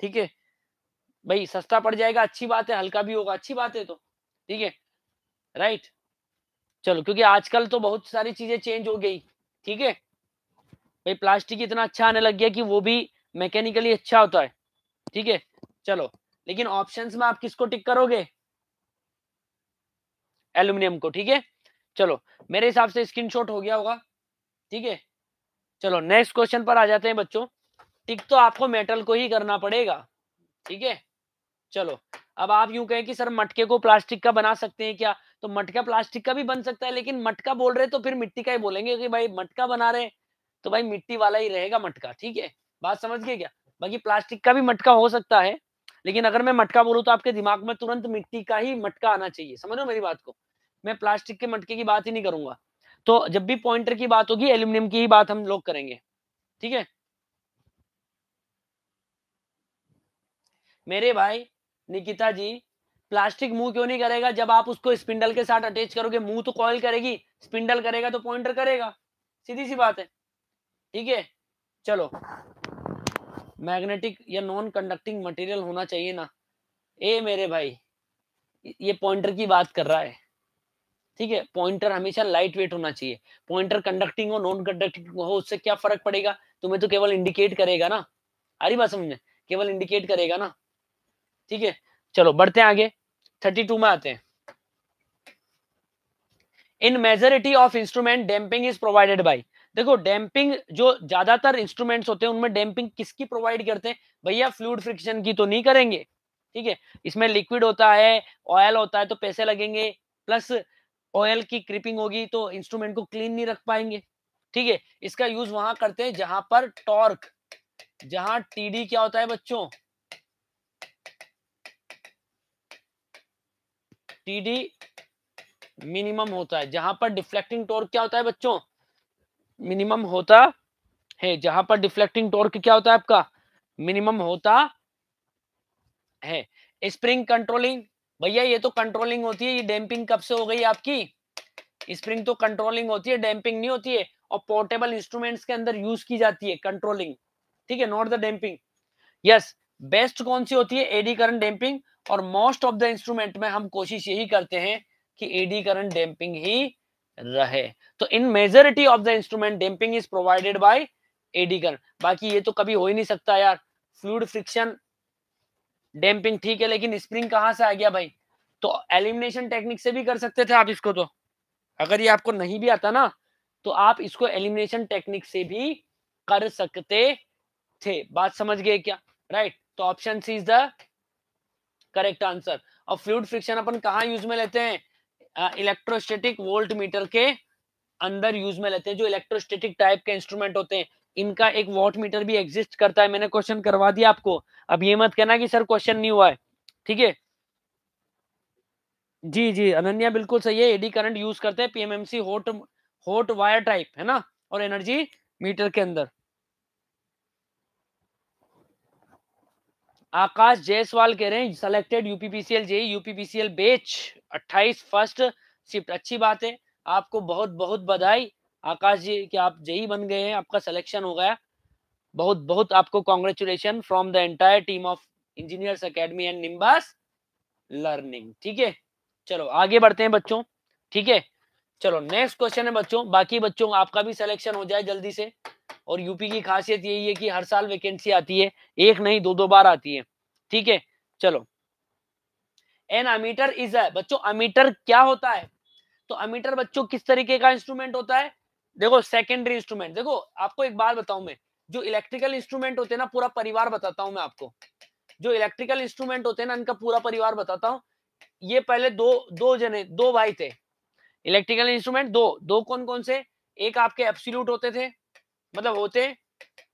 ठीक है भाई सस्ता पड़ जाएगा अच्छी बात है हल्का भी होगा अच्छी बात है तो ठीक है राइट चलो क्योंकि आजकल तो बहुत सारी चीजें चेंज हो गई ठीक है भाई प्लास्टिक इतना अच्छा आने लग गया कि वो भी मैकेनिकली अच्छा होता है ठीक है चलो लेकिन ऑप्शंस में आप किसको टिक करोगे एल्यूमिनियम को ठीक है चलो मेरे हिसाब से स्क्रीन हो गया होगा ठीक है चलो नेक्स्ट क्वेश्चन पर आ जाते हैं बच्चों टिक तो आपको मेटल को ही करना पड़ेगा ठीक है चलो अब आप यूं कहें कि सर मटके को प्लास्टिक का बना सकते हैं क्या तो मटका प्लास्टिक का भी बन सकता है लेकिन मटका बोल रहे तो फिर मिट्टी का ही बोलेंगे कि भाई मटका बना रहे तो भाई मिट्टी वाला ही रहेगा मटका ठीक है बात समझ गए क्या बाकी प्लास्टिक का भी मटका हो सकता है लेकिन अगर मैं मटका बोलूँ तो आपके दिमाग में तुरंत मिट्टी का ही मटका आना चाहिए समझो मेरी बात को मैं प्लास्टिक के मटके की बात ही नहीं करूंगा तो जब भी पॉइंटर की बात होगी एल्यूमिनियम की ही बात हम लोग करेंगे ठीक है मेरे भाई निकिता जी प्लास्टिक मुंह क्यों नहीं करेगा जब आप उसको स्पिंडल के साथ अटैच करोगे मुंह तो कॉयल करेगी स्पिंडल करेगा तो पॉइंटर करेगा सीधी सी बात है ठीक है चलो मैग्नेटिक या नॉन कंडक्टिंग मटेरियल होना चाहिए ना ए मेरे भाई ये पॉइंटर की बात कर रहा है ठीक है पॉइंटर हमेशा लाइट वेट होना चाहिए पॉइंटर कंडक्टिंग हो नॉन कंडक्टिंग हो उससे क्या फर्क पड़ेगा तुम्हें तो केवल इंडिकेट करेगा ना अरे बात समझ केवल इंडिकेट करेगा ना ठीक है चलो बढ़ते हैं आगे थर्टी में आते हैं in majority of instrument damping is provided by देखो डैम्पिंग जो ज्यादातर इंस्ट्रूमेंट्स होते हैं उनमें डैम्पिंग किसकी प्रोवाइड करते हैं भैया फ्लूड फ्रिक्शन की तो नहीं करेंगे ठीक है इसमें लिक्विड होता है ऑयल होता है तो पैसे लगेंगे प्लस ऑयल की क्रिपिंग होगी तो इंस्ट्रूमेंट को क्लीन नहीं रख पाएंगे ठीक है इसका यूज वहां करते हैं जहां पर टॉर्क जहां टीडी क्या होता है बच्चों टीडी मिनिमम होता है जहां पर डिफ्लेक्टिंग टॉर्क क्या होता है बच्चों मिनिमम होता है जहां पर डिफ्लेक्टिंग टॉर्क क्या होता है आपका मिनिमम होता है स्प्रिंग कंट्रोलिंग भैया ये तो कंट्रोलिंग होती है ये डैम्पिंग कब से हो गई आपकी स्प्रिंग तो कंट्रोलिंग होती है डैम्पिंग नहीं होती है और पोर्टेबल इंस्ट्रूमेंट्स के अंदर यूज की जाती है कंट्रोलिंग ठीक है not the damping yes best कौन सी होती है एडी करंट डैम्पिंग और मोस्ट ऑफ द इंस्ट्रूमेंट में हम कोशिश यही करते हैं कि एडी करंट डैम्पिंग ही रहे तो in majority of the instrument damping is provided by eddy गन बाकी ये तो कभी हो ही नहीं सकता यार फ्लूड फ्रिक्शन डेम्पिंग ठीक है लेकिन स्प्रिंग कहां से आ गया भाई तो एलिमिनेशन टेक्निक से भी कर सकते थे आप इसको तो अगर ये आपको नहीं भी आता ना तो आप इसको एलिमिनेशन टेक्निक से भी कर सकते थे बात समझ गए क्या राइट right. तो option C is the correct answer और फ्लूड फ्रिक्शन अपन कहा यूज में लेते हैं इलेक्ट्रोस्टेटिक वोल्ट मीटर के अंदर यूज में लेते हैं जो इलेक्ट्रोस्टेटिक टाइप के इंस्ट्रूमेंट होते हैं इनका एक वॉट मीटर भी एग्जिस्ट करता है मैंने क्वेश्चन करवा दिया आपको अब ये मत कहना कि सर क्वेश्चन नहीं हुआ है ठीक है जी जी अनन्या बिल्कुल सही है एडी करंट यूज करते हैं पीएमएमसी होट होट वायर टाइप है ना और एनर्जी मीटर के अंदर आकाश जयसवाल कह रहे हैं सिलेक्टेड यूपीपीसीएल जे यूपीपीसीएल बेच 28 फर्स्ट शिफ्ट अच्छी बात है आपको बहुत बहुत बधाई आकाश जी कि आप जेई e बन गए हैं आपका सिलेक्शन हो गया बहुत बहुत आपको congratulation from the entire team of engineers academy and Nimbus learning ठीक है चलो आगे बढ़ते हैं बच्चों ठीक है चलो नेक्स्ट क्वेश्चन है बच्चों बाकी बच्चों आपका भी सिलेक्शन हो जाए जल्दी से और यूपी की खासियत यही है कि हर साल वैकेंसी आती है एक नहीं दो दो बार आती है ठीक है चलो एन अमीटर इज बच्चों अमीटर क्या होता है तो अमीटर बच्चों किस तरीके का इंस्ट्रूमेंट होता है देखो सेकेंडरी इंस्ट्रूमेंट देखो आपको एक बार बताऊ मैं जो इलेक्ट्रिकल इंस्ट्रूमेंट होते हैं ना पूरा परिवार बताता हूं मैं आपको जो इलेक्ट्रिकल इंस्ट्रूमेंट होते हैं ना इनका पूरा परिवार बताता हूँ ये पहले दो दो जने दो भाई थे इलेक्ट्रिकल इंस्ट्रूमेंट दो दो कौन कौन से एक आपके एप्सिल्यूट होते थे मतलब होते हैं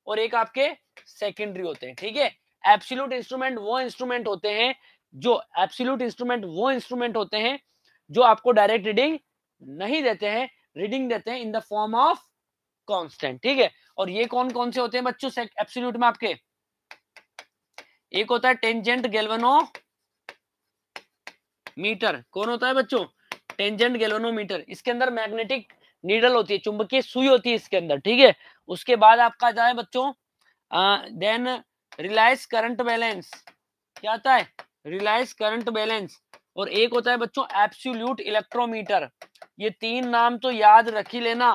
और एक आपके सेकेंडरी होते हैं ठीक है एब्सोल्यूट इंस्ट्रूमेंट वो इंस्ट्रूमेंट होते हैं जो एब्सोल्यूट इंस्ट्रूमेंट वो इंस्ट्रूमेंट होते हैं जो आपको डायरेक्ट रीडिंग नहीं देते हैं रीडिंग देते हैं in the form of constant ठीक है और ये कौन कौन से होते हैं बच्चों एब्सोल्यूट में आपके एक होता है टेंजेंट गेलवनो मीटर कौन होता है बच्चों टेंजेंट गेलवनो मीटर इसके अंदर मैग्नेटिक नीडल होती है चुंबकीय सुई होती है इसके अंदर ठीक है उसके बाद आपका आता है बच्चों देन रिलायंस करंट बैलेंस क्या आता है रिलायंस करंट बैलेंस और एक होता है बच्चों एप्सुल्यूट इलेक्ट्रोमीटर ये तीन नाम तो याद रखी लेना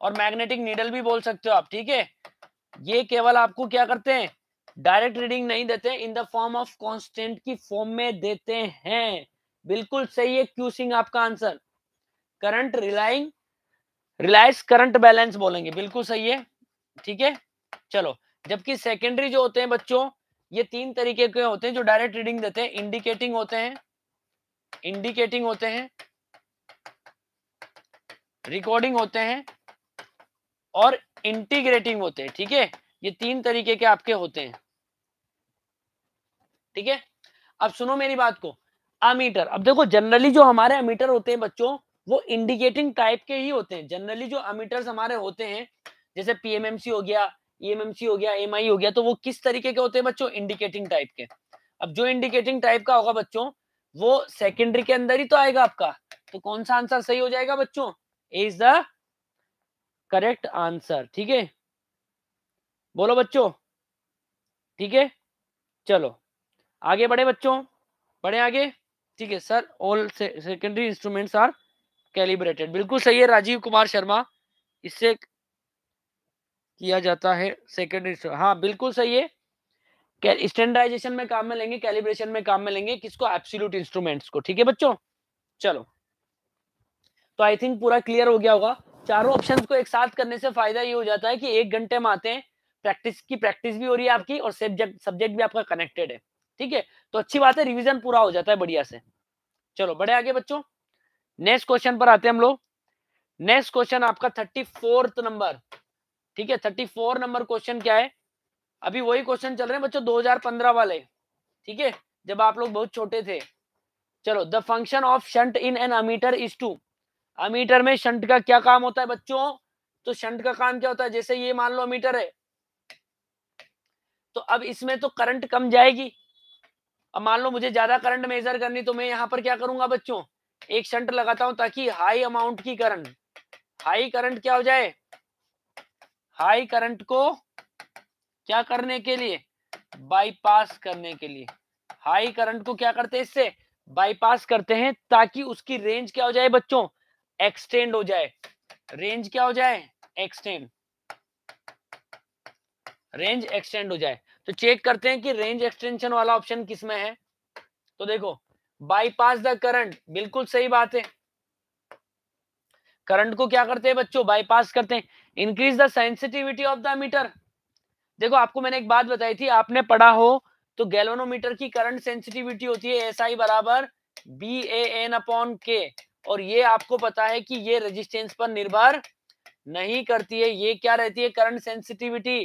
और मैग्नेटिक नीडल भी बोल सकते हो आप ठीक है ये केवल आपको क्या करते हैं डायरेक्ट रीडिंग नहीं देते in the form of constant की फॉर्म में देते हैं बिल्कुल सही है क्यू सिंह आपका answer current relying reliance current balance बोलेंगे बिल्कुल सही है ठीक है चलो जबकि सेकेंडरी जो होते हैं बच्चों ये तीन तरीके के होते हैं जो डायरेक्ट रीडिंग देते हैं इंडिकेटिंग होते हैं इंडिकेटिंग होते हैं रिकॉर्डिंग होते हैं और इंटीग्रेटिंग होते हैं ठीक है ये तीन तरीके के आपके होते हैं ठीक है अब सुनो मेरी बात को अमीटर अब देखो जनरली जो हमारे अमीटर होते हैं बच्चों वो इंडिकेटिंग टाइप के ही होते हैं जनरली जो अमीटर्स हमारे होते हैं जैसे पीएमएमसी हो गया ईएमएमसी e हो गया एम हो गया तो वो किस तरीके के होते हैं बच्चों इंडिकेटिंग टाइप के अब जो इंडिकेटिंग टाइप का होगा बच्चों वो सेकेंडरी के अंदर ही तो आएगा आपका तो कौन सा आंसर सही हो जाएगा बच्चों A is the correct answer ठीक है बोलो बच्चों ठीक है चलो आगे बढ़े बच्चों बढ़े आगे ठीक है sir all secondary instruments are calibrated बिल्कुल सही है राजीव कुमार शर्मा इससे किया जाता है सेकेंडरी हाँ बिल्कुल सही है स्टैंडर्डाइजेशन में काम में लेंगे कैलिब्रेशन में काम में लेंगे किसको एब्सोल्यूट इंस्ट्रूमेंट्स को ठीक है बच्चों चलो तो आई थिंक पूरा क्लियर हो गया होगा चारों ऑप्शंस को एक साथ करने से फायदा ये हो जाता है कि एक घंटे में आते हैं प्रैक्टिस की प्रैक्टिस भी हो रही है आपकी और सब्जेक्ट सब्जेक्ट भी आपका कनेक्टेड है ठीक है तो अच्छी बात है रिविजन पूरा हो जाता है बढ़िया से चलो बड़े आगे बच्चों नेक्स्ट क्वेश्चन पर आते हैं हम लोग नेक्स्ट क्वेश्चन आपका थर्टी फोर्थ नंबर ठीक है थर्टी फोर नंबर क्वेश्चन क्या है अभी वही क्वेश्चन चल रहे हैं बच्चों पंद्रह वाले ठीक है जब आप लोग बहुत छोटे थे चलो the function of shunt in an ammeter is to ammeter में शंट का क्या काम होता है बच्चों तो शंट का काम क्या होता है जैसे ये मान लो अमीटर है तो अब इसमें तो करंट कम जाएगी अब मान लो मुझे ज्यादा करंट मेजर करनी तो मैं यहाँ पर क्या करूंगा बच्चों एक शंट लगाता हूं ताकि हाई अमाउंट की करंट हाई करंट क्या हो जाए हाई करंट को क्या करने के लिए बाईपास करने के लिए हाई करंट को क्या करते हैं इससे बाईपास करते हैं ताकि उसकी रेंज क्या हो जाए बच्चों एक्सटेंड हो जाए रेंज क्या हो जाए एक्सटेंड रेंज एक्सटेंड हो जाए तो चेक करते हैं कि रेंज एक्सटेंशन वाला ऑप्शन किसमें है तो देखो बाईपास द करंट बिल्कुल सही बात है करंट को क्या करते हैं बच्चों बाईपास करते हैं increase the sensitivity of the meter देखो आपको मैंने एक बात बताई थी आपने पढ़ा हो तो गैलोनोमीटर की करंट सेंसिटिविटी होती है एस आई बराबर बी ए एन अपॉन के और ये आपको पता है कि ये रेजिस्टेंस पर निर्भर नहीं करती है ये क्या रहती है current sensitivity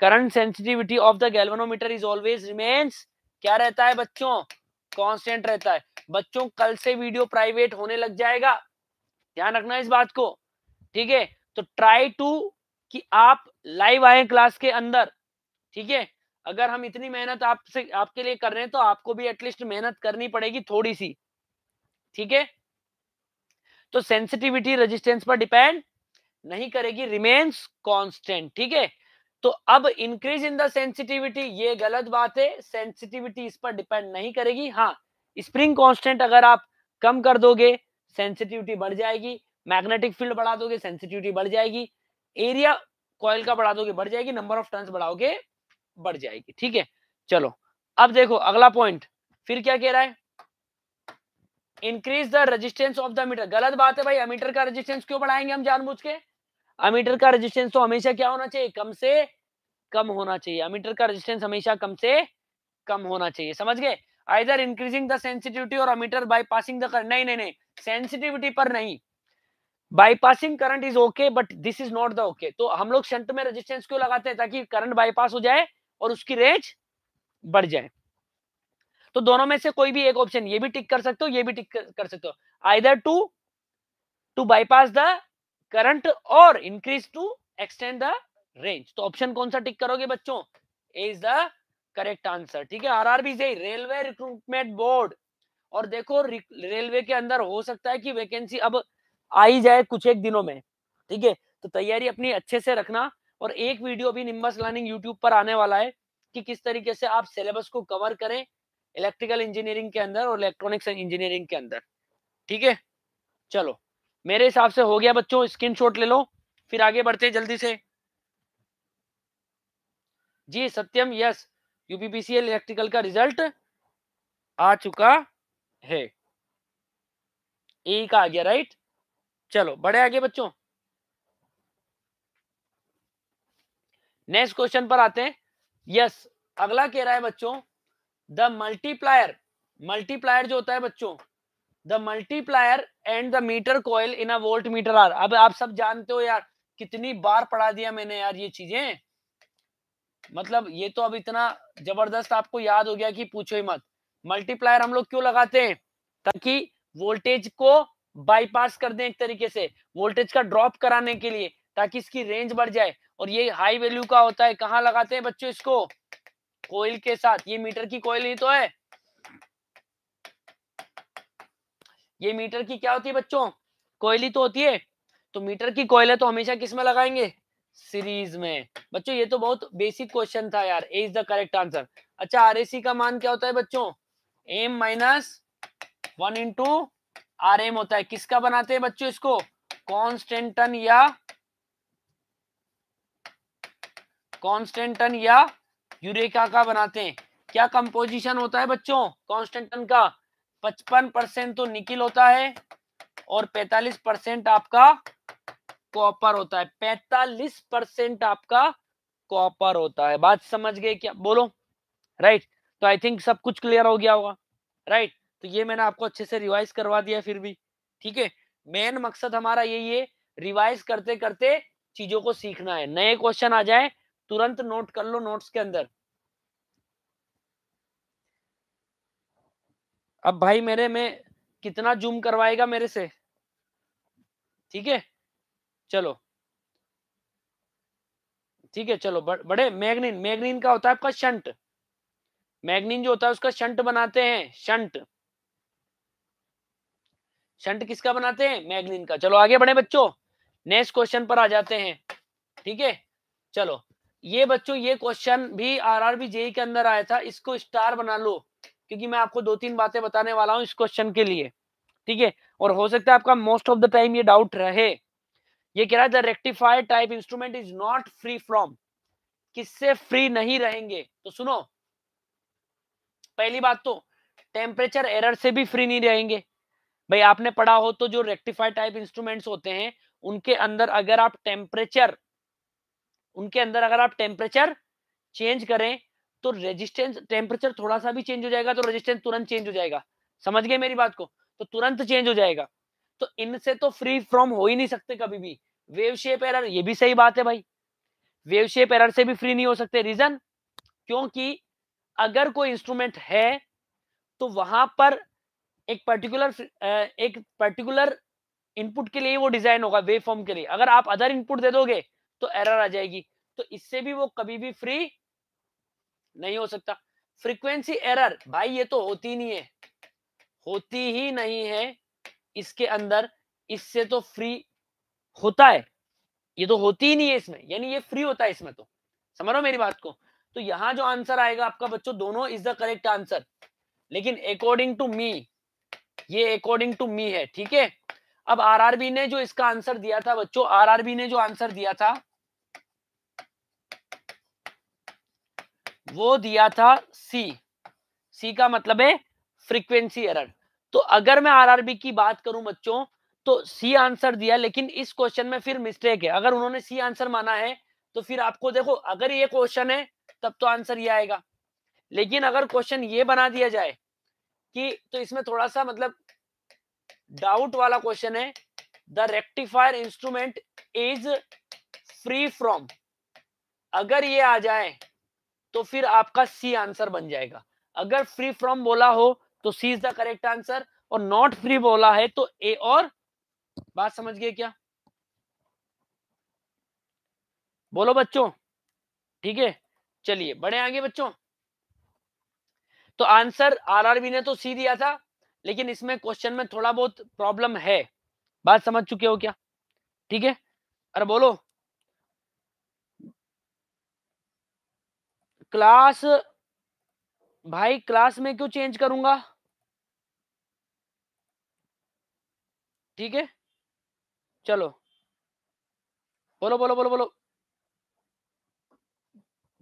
current sensitivity of the galvanometer is always remains क्या रहता है बच्चों कांस्टेंट रहता है बच्चों कल से वीडियो प्राइवेट होने लग जाएगा ध्यान रखना इस बात को ठीक है तो ट्राई टू कि आप लाइव आए क्लास के अंदर ठीक है अगर हम इतनी मेहनत आपसे आपके लिए कर रहे हैं तो आपको भी एटलीस्ट मेहनत करनी पड़ेगी थोड़ी सी ठीक है तो सेंसिटिविटी रेजिस्टेंस पर डिपेंड नहीं करेगी रिमेन्स कॉन्स्टेंट ठीक है तो अब इंक्रीज इन द सेंसिटिविटी ये गलत बात है सेंसिटिविटी इस पर डिपेंड नहीं करेगी हाँ स्प्रिंग कांस्टेंट अगर आप कम कर दोगे सेंसिटिविटी बढ़ जाएगी मैग्नेटिक फील्ड बढ़ा दोगे सेंसिटिविटी बढ़ जाएगी एरिया कॉयल का बढ़ा दोगे बढ़ जाएगी नंबर ऑफ टर्न्स बढ़ाओगे बढ़ जाएगी ठीक है चलो अब देखो अगला पॉइंट फिर क्या कह रहा है increase the resistance of the meter गलत बात है भाई अमीटर का रेजिस्टेंस क्यों बढ़ाएंगे हम जानबूझ के अमीटर का रेजिस्टेंस तो हमेशा क्या होना चाहिए कम से कम होना चाहिए अमीटर का रेजिस्टेंस हमेशा कम से कम होना चाहिए समझ गए either increasing the sensitivity or ammeter bypassing passing the current नहीं नहीं नहीं सेंसिटिविटी पर नहीं bypassing current is okay but this is not the okay तो हम लोग शंट में रेजिस्टेंस क्यों लगाते हैं ताकि करंट बाईपास हो जाए और उसकी रेंज बढ़ जाए तो दोनों में से कोई भी एक ऑप्शन ये भी टिक कर सकते हो ये भी टिक कर सकते हो either to to bypass the current or increase to extend the range तो ऑप्शन कौन सा टिक करोगे बच्चों A is the correct answer ठीक है आरआरबी से रेलवे रिक्रूटमेंट बोर्ड और देखो रेलवे के अंदर हो सकता है कि वैकेंसी अब आई जाए कुछ एक दिनों में ठीक है तो तैयारी अपनी अच्छे से रखना और एक वीडियो भी निम्बस लर्निंग यूट्यूब पर आने वाला है कि किस तरीके से आप सिलेबस को कवर करें इलेक्ट्रिकल इंजीनियरिंग के अंदर और इलेक्ट्रॉनिक्स इंजीनियरिंग के अंदर ठीक है चलो मेरे हिसाब से हो गया बच्चों स्क्रीन ले लो फिर आगे बढ़ते जल्दी से ji Satyam yes UPPCL electrical का रिजल्ट आ चुका है ए का आ गया राइट चलो बड़े आगे बच्चों नेक्स्ट क्वेश्चन पर आते हैं यस अगला कह रहा है बच्चों द मल्टीप्लायर मल्टीप्लायर जो होता है बच्चों the multiplier and the meter coil in a voltmeter are अब आप सब जानते हो यार कितनी बार पढ़ा दिया मैंने यार ये चीजें मतलब ये तो अब इतना जबरदस्त आपको याद हो गया कि पूछो ही मत मल्टीप्लायर हम लोग क्यों लगाते हैं ताकि वोल्टेज को बाईपास कर दें एक तरीके से वोल्टेज का ड्रॉप कराने के लिए ताकि इसकी रेंज बढ़ जाए और ये हाई वैल्यू का होता है कहाँ लगाते हैं बच्चों इसको कोयल के साथ ये मीटर की कोयल ही तो है ये मीटर की क्या होती है बच्चों कोयली तो होती है तो मीटर की कोयले तो हमेशा किसमें लगाएंगे सीरीज में बच्चों ये तो बहुत बेसिक क्वेश्चन था यार A is the correct answer अच्छा आर का मान क्या होता है बच्चों M minus one into R M होता है किसका बनाते हैं बच्चों इसको कॉन्स्टेंटन या कॉन्स्टेंटन या यूरेका का बनाते हैं क्या कंपोजिशन होता है बच्चों कॉन्स्टेंटन का पचपन परसेंट तो निकिल होता है और पैतालीस परसेंट आपका कॉपर होता है पैतालीस परसेंट आपका कॉपर होता है बात समझ गए क्या बोलो राइट right. तो आई थिंक सब कुछ क्लियर हो गया होगा राइट right. तो ये मैंने आपको अच्छे से रिवाइज करवा दिया फिर भी ठीक है मेन मकसद हमारा यही है रिवाइज करते करते चीजों को सीखना है नए क्वेश्चन आ जाए तुरंत नोट कर लो नोट्स के अंदर अब भाई मेरे में कितना जूम करवाएगा मेरे से ठीक है चलो ठीक है चलो बड़े मैग्नीन मैग्नीन का होता है आपका शंट मैग्नीन जो होता है उसका शंट बनाते हैं शंट शंट किसका बनाते हैं मैग्नीन का चलो आगे बढ़े बच्चों नेक्स्ट क्वेश्चन पर आ जाते हैं ठीक है चलो ये बच्चों ये क्वेश्चन भी आर आर बी जेई के अंदर आया था इसको स्टार बना लो क्योंकि मैं आपको दो तीन बातें बताने वाला हूं इस क्वेश्चन के लिए ठीक है और हो सकता है आपका मोस्ट ऑफ द टाइम ये डाउट रहे ये कह रहा है the rectified type instrument is not free from किससे फ्री नहीं रहेंगे तो सुनो पहली बात तो टेम्परेचर एरर से भी फ्री नहीं रहेंगे भाई आपने पढ़ा हो तो जो रेक्टिफाइड टाइप इंस्ट्रूमेंट्स होते हैं उनके अंदर अगर आप टेम्परेचर उनके अंदर अगर आप टेम्परेचर चेंज करें तो रेजिस्टेंस टेम्परेचर थोड़ा सा भी चेंज हो जाएगा तो रेजिस्टेंस तुरंत चेंज हो जाएगा समझ गए मेरी बात को तो तुरंत चेंज हो जाएगा तो इनसे तो फ्री फ्रॉम हो ही नहीं सकते कभी भी वेव शेप एरर ये भी सही बात है भाई वेव शेप एरर से भी फ्री नहीं हो सकते रीजन क्योंकि अगर कोई इंस्ट्रूमेंट है तो वहां पर एक पर्टिकुलर एक पर्टिकुलर इनपुट के लिए वो डिजाइन होगा वेव फॉर्म के लिए अगर आप अदर इनपुट दे दोगे तो एरर आ जाएगी तो इससे भी वो कभी भी फ्री नहीं हो सकता फ्रीक्वेंसी एरर भाई ये तो होती नहीं है होती ही नहीं है इसके अंदर इससे तो फ्री होता है ये तो होती ही नहीं है इसमें यानी ये फ्री होता है इसमें तो समझ मेरी बात को तो यहां जो आंसर आएगा आपका बच्चों दोनों इज द करेक्ट आंसर लेकिन अकॉर्डिंग टू मी ये अकॉर्डिंग टू मी है ठीक है अब आरआरबी ने जो इसका आंसर दिया था बच्चों आरआरबी ने जो आंसर दिया था वो दिया था सी सी का मतलब है फ्रीक्वेंसी एरर तो अगर मैं आरआरबी की बात करूं बच्चों तो सी आंसर दिया लेकिन इस क्वेश्चन में फिर मिस्टेक है अगर उन्होंने सी आंसर माना है तो फिर आपको देखो अगर ये क्वेश्चन है तब तो आंसर ये आएगा लेकिन अगर क्वेश्चन ये बना दिया जाए कि तो इसमें थोड़ा सा मतलब डाउट वाला क्वेश्चन है the rectifier instrument is free from अगर ये आ जाए तो फिर आपका सी आंसर बन जाएगा अगर फ्री फ्रॉम बोला हो तो C is the correct answer और नॉट फ्री बोला है तो ए और बात समझ गए क्या बोलो बच्चों ठीक है चलिए बड़े आगे बच्चों तो आंसर आरआरबी ने तो सी दिया था लेकिन इसमें क्वेश्चन में थोड़ा बहुत प्रॉब्लम है बात समझ चुके हो क्या ठीक है अरे बोलो क्लास भाई क्लास में क्यों चेंज करूंगा ठीक है चलो बोलो बोलो बोलो बोलो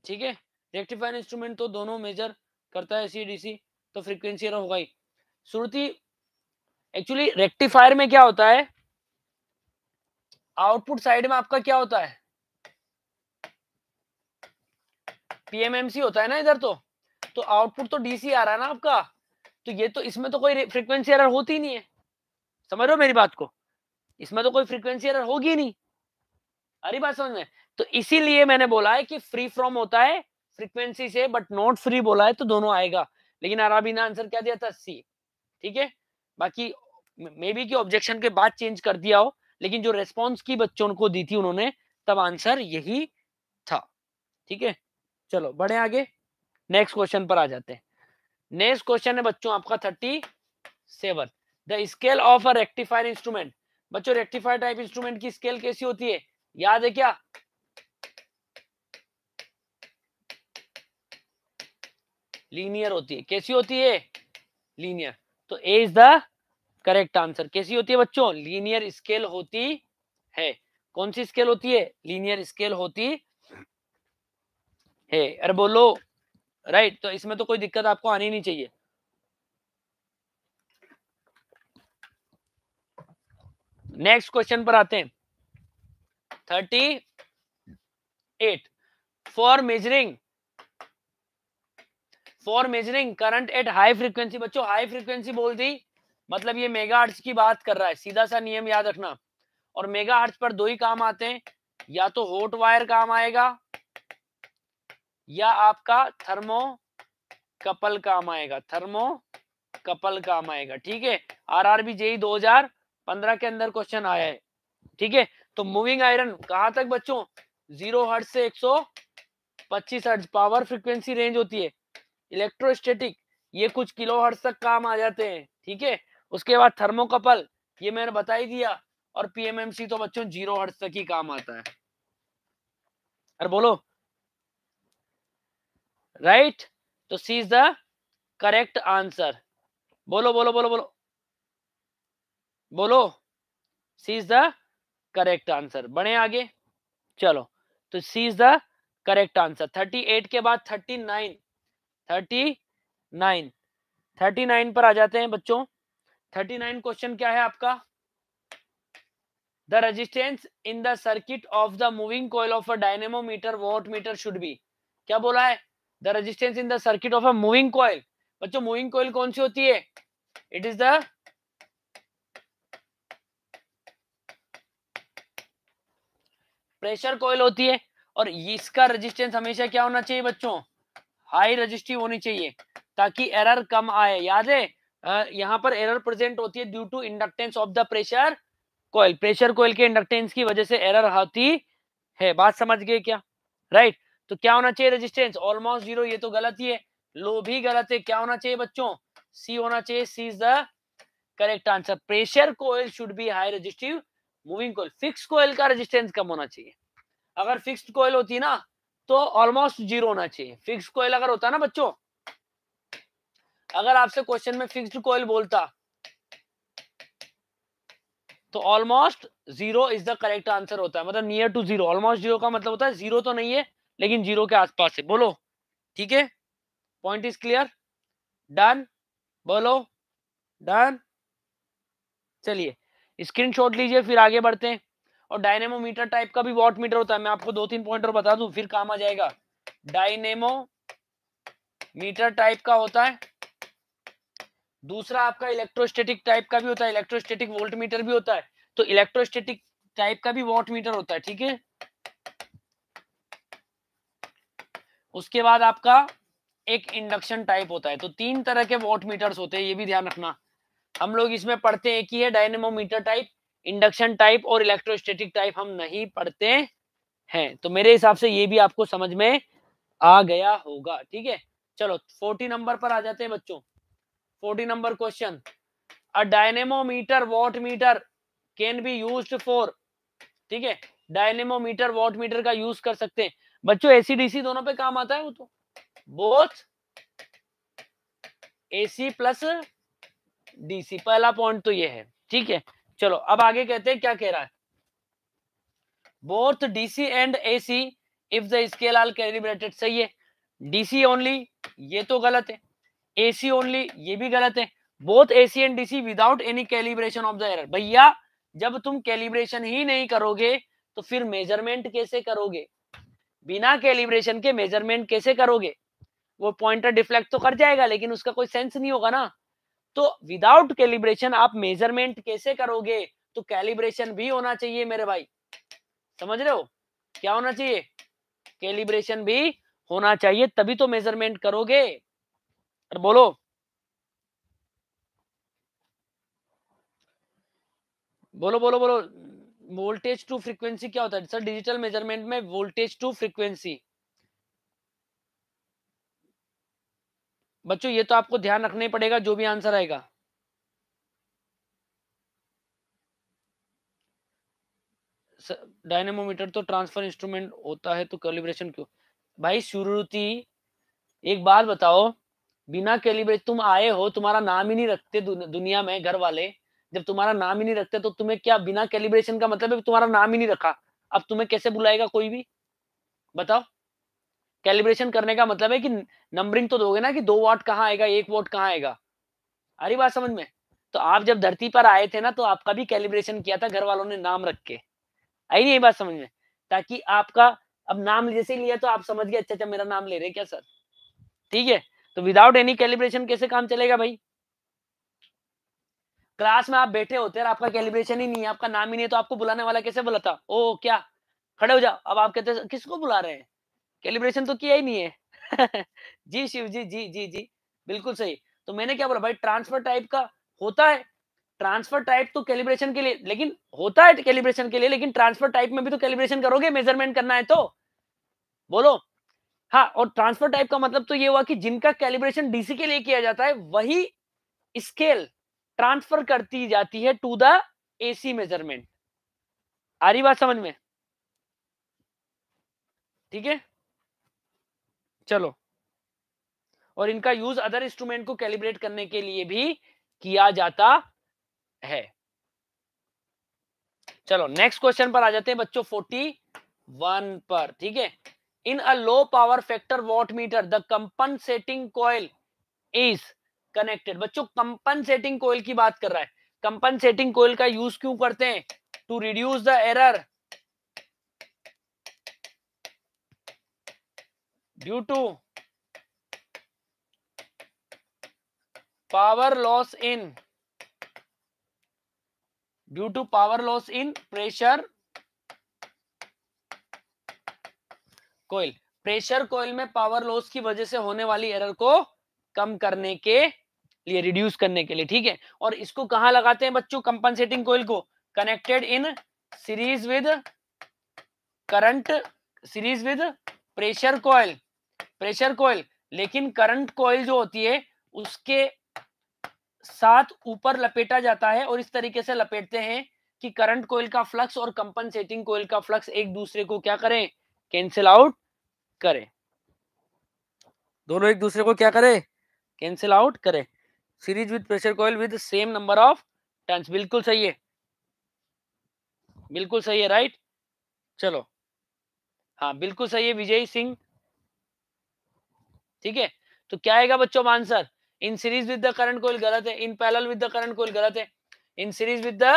ठीक है रेक्टिफायर इंस्ट्रूमेंट तो दोनों मेजर करता है सीडीसी तो फ्रीक्वेंसी एरर होगा ही श्रुति एक्चुअली रेक्टिफायर में क्या होता है आउटपुट साइड में आपका क्या होता है पीएमएमसी होता है ना इधर तो तो आउटपुट तो डीसी आ रहा है ना आपका तो ये तो इसमें तो कोई फ्रीक्वेंसी एरर होती नहीं है समझ रहे हो मेरी बात को इसमें तो कोई फ्रीक्वेंसी एरर होगी नहीं अरे बात समझ में तो इसीलिए मैंने बोला है कि फ्री फ्रॉम होता है फ्रीक्वेंसी से बट नॉट फ्री बोला है तो दोनों आएगा लेकिन अराबी ने आंसर क्या दिया था सी ठीक है बाकी मे बी की ऑब्जेक्शन के बाद चेंज कर दिया हो लेकिन जो रेस्पॉन्स की बच्चों को दी थी उन्होंने तब आंसर यही था ठीक है चलो बढ़े आगे नेक्स्ट क्वेश्चन पर आ जाते हैं नेक्स्ट क्वेश्चन है बच्चों आपका thirty seven the scale of a rectifier instrument बच्चों रेक्टिफायर टाइप इंस्ट्रूमेंट की स्केल कैसी होती है याद है क्या लीनियर होती है कैसी होती है लीनियर तो A is the correct answer कैसी होती है बच्चों लीनियर स्केल होती है कौन सी स्केल होती है लीनियर स्केल होती है अरे बोलो राइट तो इसमें तो कोई दिक्कत आपको आनी नहीं चाहिए नेक्स्ट क्वेश्चन पर आते हैं thirty eight for measuring for measuring current at high frequency बच्चों हाई फ्रीक्वेंसी बोल दी मतलब ये मेगा हर्ट्स की बात कर रहा है सीधा सा नियम याद रखना और मेगा हर्ट्स पर दो ही काम आते हैं या तो होट वायर काम आएगा या आपका थर्मो कपल काम आएगा थर्मो कपल काम आएगा ठीक है आर आर बी जेई दो हजार पंद्रह के अंदर क्वेश्चन आया है ठीक है तो मूविंग आयरन कहा तक बच्चों जीरो हर्ट से एक सौ पच्चीस हर्ट पावर फ्रिक्वेंसी रेंज होती है इलेक्ट्रोस्टेटिक ये कुछ किलो हर्ट तक काम आ जाते हैं ठीक है उसके बाद थर्मोकपल ये मैंने बता ही दिया और पीएमएमसी तो बच्चों जीरो हर्ट तक ही काम आता है अरे बोलो राइट right? तो C is the correct answer बोलो बोलो बोलो बोलो बोलो C is the correct answer बने आगे चलो तो C is the correct answer thirty eight के बाद 39 39 39 पर आ जाते हैं बच्चों 39 क्वेश्चन क्या है आपका the resistance in the circuit of the moving coil of a dynamometer voltmeter should be क्या बोला है the resistance in the circuit of a moving coil बच्चों मूविंग कोयल कौन सी होती है it is the pressure coil होती है और इसका रेजिस्टेंस हमेशा क्या होना चाहिए बच्चों हाई रजिस्टिव होनी चाहिए ताकि एरर कम आए याद है यहाँ पर एरर प्रेजेंट होती है due to inductance of the pressure coil pressure coil के इंडक्टेंस की वजह से एरर होती है बात समझ गए क्या राइट right? तो क्या होना चाहिए रेजिस्टेंस ऑलमोस्ट जीरो ये तो गलत ही है लो भी गलत है क्या होना चाहिए बच्चों सी होना चाहिए C is the correct answer pressure coil should be high resistive moving coil fixed coil का रेजिस्टेंस कम होना चाहिए अगर फिक्स्ड कोयल होती ना तो ऑलमोस्ट जीरो होना चाहिए फिक्स कोयल अगर होता ना बच्चों अगर आपसे क्वेश्चन में फिक्स्ड कोयल बोलता तो almost zero is the correct answer होता है मतलब near to zero almost zero का मतलब होता है जीरो तो नहीं है लेकिन जीरो के आसपास है बोलो ठीक है पॉइंट इज क्लियर डन बोलो डन चलिए स्क्रीनशॉट लीजिए फिर आगे बढ़ते हैं और डायनेमोमीटर टाइप का भी वॉट मीटर होता है मैं आपको दो तीन पॉइंट और बता दू फिर काम आ जाएगा डायनेमो मीटर टाइप का होता है दूसरा आपका इलेक्ट्रोस्टेटिक टाइप का भी होता है इलेक्ट्रोस्टेटिक वोल्ट मीटर भी होता है तो इलेक्ट्रोस्टेटिक टाइप का भी वॉट मीटर होता है ठीक है उसके बाद आपका एक इंडक्शन टाइप होता है तो तीन तरह के वॉट मीटर्स होते हैं ये भी ध्यान रखना हम लोग इसमें पढ़ते एक ही है डायनेमोमीटर टाइप इंडक्शन टाइप और इलेक्ट्रोस्टेटिक टाइप हम नहीं पढ़ते हैं तो मेरे हिसाब से ये भी आपको समझ में आ गया होगा ठीक है चलो फोर्टी नंबर पर आ जाते हैं बच्चों forty number question a dynamometer wattmeter can be use for ठीक है डायनेमोमीटर वॉट मीटर का यूज कर सकते हैं बच्चों एसी डीसी दोनों पे काम आता है वो तो बोथ एसी प्लस डीसी पहला पॉइंट तो ये है ठीक है चलो अब आगे कहते हैं क्या कह रहा है both DC and A C if the scale all calibrated सही है डीसी ओनली ये तो गलत है ए सी ओनली ये भी गलत है both A C and DC without any calibration of the error भैया जब तुम कैलिब्रेशन ही नहीं करोगे तो फिर मेजरमेंट कैसे करोगे बिना कैलिब्रेशन के मेजरमेंट कैसे करोगे वो पॉइंटर डिफ्लेक्ट तो कर जाएगा लेकिन उसका कोई सेंस नहीं होगा ना तो विदाउट कैलिब्रेशन आप मेजरमेंट कैसे करोगे तो कैलिब्रेशन भी होना चाहिए मेरे भाई समझ रहे हो क्या होना चाहिए कैलिब्रेशन भी होना चाहिए तभी तो मेजरमेंट करोगे और बोलो बोलो बोलो बोलो वोल्टेज टू फ्रीक्वेंसी क्या होता है सर डिजिटल मेजरमेंट में वोल्टेज टू फ्रीक्वेंसी बच्चों ये तो आपको ध्यान रखना ही पड़ेगा जो भी आंसर आएगा डायनेमोमीटर तो ट्रांसफर इंस्ट्रूमेंट होता है तो कैलिब्रेशन क्यों भाई शुरुति एक बात बताओ बिना कैलिब्रेट तुम आए हो तुम्हारा नाम ही नहीं रखते दुनिया में घर वाले जब तुम्हारा नाम ही नहीं रखते तो तुम्हें क्या बिना कैलिब्रेशन का मतलब है तुम्हारा नाम ही नहीं रखा अब तुम्हें कैसे बुलाएगा कोई भी बताओ कैलिब्रेशन करने का मतलब है कि नंबरिंग तो दोगे ना कि दो वॉट कहाँ आएगा एक वॉट कहाँ आएगा अरे बात समझ में तो आप जब धरती पर आए थे ना तो आपका भी कैलिब्रेशन किया था घर वालों ने नाम रख के आई नहीं बात समझ में ताकि आपका अब नाम जैसे लिया तो आप समझ गए अच्छा अच्छा मेरा नाम ले रहे क्या सर ठीक है तो विदाउट एनी कैलिब्रेशन कैसे काम चलेगा भाई क्लास में आप बैठे होते हैं आपका कैलिब्रेशन ही नहीं है आपका नाम ही नहीं है तो आपको बुलाने वाला कैसे बुलाता ओ क्या खड़े हो जाओ अब आप कहते किसको बुला रहे हैं कैलिब्रेशन तो किया ही नहीं है *laughs* जी शिव जी जी जी जी बिल्कुल सही तो मैंने क्या बोला भाई ट्रांसफर टाइप का होता है ट्रांसफर टाइप तो कैलिब्रेशन के लिए लेकिन होता है कैलिब्रेशन के लिए लेकिन ट्रांसफर टाइप में भी तो कैलिब्रेशन करोगे मेजरमेंट करना है तो बोलो हाँ और ट्रांसफर टाइप का मतलब तो ये हुआ कि जिनका कैलिब्रेशन डीसी के लिए किया जाता है वही स्केल ट्रांसफर करती जाती है टू द एसी मेजरमेंट आ रही बात समझ में ठीक है चलो और इनका यूज अदर इंस्ट्रूमेंट को कैलिब्रेट करने के लिए भी किया जाता है चलो नेक्स्ट क्वेश्चन पर आ जाते हैं बच्चों फोर्टी वन पर ठीक है in a low power factor wattmeter the compensating coil is connected बच्चों कंपनसेटिंग कोयल की बात कर रहा है कंपनसेटिंग कोयल का यूज क्यों करते हैं to reduce the error due to power loss in due to power loss in pressure coil pressure coil में पावर लॉस की वजह से होने वाली एरर को कम करने के लिए रिड्यूस करने के लिए ठीक है और इसको कहां लगाते हैं बच्चों कंपनसेटिंग कोयल को connected in series with current series with pressure coil pressure coil लेकिन करंट कोयल जो होती है उसके साथ ऊपर लपेटा जाता है और इस तरीके से लपेटते हैं कि करंट कोयल का फ्लक्स और कंपनसेटिंग कोयल का फ्लक्स एक दूसरे को क्या करें कैंसिल आउट करें दोनों एक दूसरे को क्या करें कैंसिल आउट करें series with pressure coil with same number of turns बिल्कुल सही है बिल्कुल सही है राइट चलो हाँ बिल्कुल सही है विजय सिंह ठीक है तो क्या आएगा बच्चों answer in series with the current coil गलत है in parallel with the current coil गलत है in series with the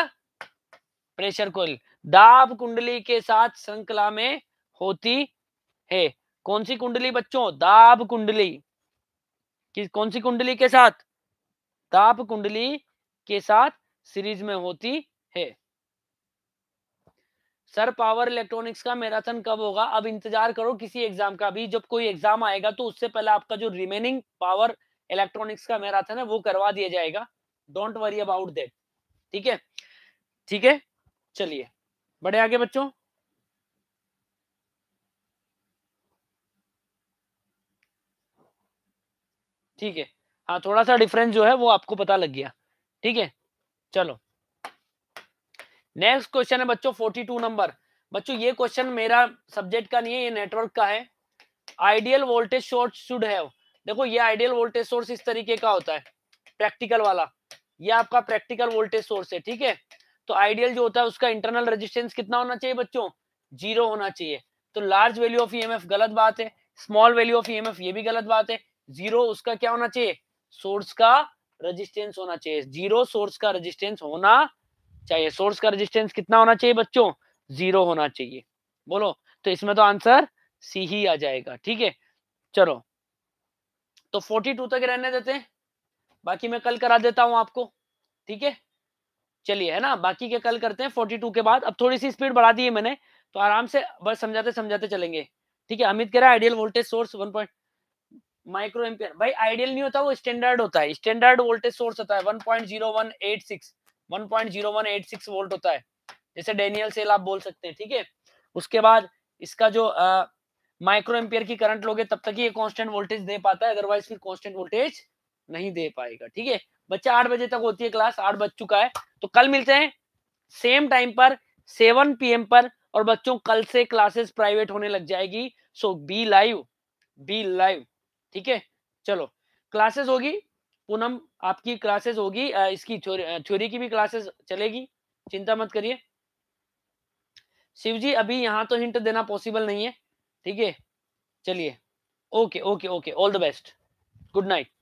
pressure coil दाब कुंडली के साथ श्रृंखला में होती है कौन सी कुंडली बच्चों दाब कुंडली किस कौन सी कुंडली के साथ दाब कुंडली के साथ सीरीज में होती है सर पावर इलेक्ट्रॉनिक्स का मैराथन कब होगा अब इंतजार करो किसी एग्जाम का भी जब कोई एग्जाम आएगा तो उससे पहले आपका जो रिमेनिंग पावर इलेक्ट्रॉनिक्स का मैराथन है वो करवा दिया जाएगा डोंट वरी अबाउट दैट ठीक है ठीक है चलिए बड़े आगे बच्चों ठीक है हाँ थोड़ा सा डिफरेंस जो है वो आपको पता लग गया ठीक है चलो नेक्स्ट क्वेश्चन है बच्चों फोर्टी टू नंबर बच्चों ये क्वेश्चन मेरा सब्जेक्ट का नहीं है ये नेटवर्क का है ideal voltage source should have देखो ये आइडियल वोल्टेज सोर्स इस तरीके का होता है प्रैक्टिकल वाला ये आपका प्रैक्टिकल वोल्टेज सोर्स है ठीक है तो आइडियल जो होता है उसका इंटरनल रेजिस्टेंस कितना होना चाहिए बच्चों जीरो होना चाहिए तो लार्ज वैल्यू ऑफ ईएमएफ गलत बात है स्मॉल वैल्यू ऑफ ईएमएफ ये भी गलत बात है जीरो उसका क्या होना चाहिए सोर्स का रेजिस्टेंस होना चाहिए जीरो सोर्स का रेजिस्टेंस होना चाहिए सोर्स का रजिस्टेंस कितना होना चाहिए बच्चों जीरो होना चाहिए बोलो तो इसमें तो आंसर सी ही आ जाएगा ठीक है चलो तो 42 तक रहने देते हैं बाकी मैं कल करा देता हूं आपको ठीक है चलिए है ना बाकी के कल करते हैं 42 के बाद अब थोड़ी सी स्पीड बढ़ा दी है मैंने तो आराम से बस समझाते समझाते चलेंगे ठीक है अमित कह रहा है ideal voltage source one point micro ampere भाई आइडियल नहीं होता वो स्टैंडर्ड होता है स्टैंडर्ड वोल्टेज सोर्स होता है 1.0186 1.0186 वोल्ट होता है जैसे डेनियल सेल आप बोल सकते हैं ठीक है उसके बाद इसका जो माइक्रो एम्पियर की करंट लोगे तब तक ये कांस्टेंट वोल्टेज दे पाता है अदरवाइज फिर कांस्टेंट वोल्टेज नहीं दे पाएगा ठीक है बच्चा आठ बजे तक होती है क्लास आठ बज चुका है तो कल मिलते हैं सेम टाइम पर सेवन पी पर और बच्चों कल से क्लासेस प्राइवेट होने लग जाएगी so be live be live ठीक है चलो क्लासेस होगी पूनम आपकी क्लासेस होगी इसकी थ्योरी की भी क्लासेस चलेगी चिंता मत करिए शिव जी अभी यहाँ तो हिंट देना पॉसिबल नहीं है ठीक है चलिए okay okay okay all the best good night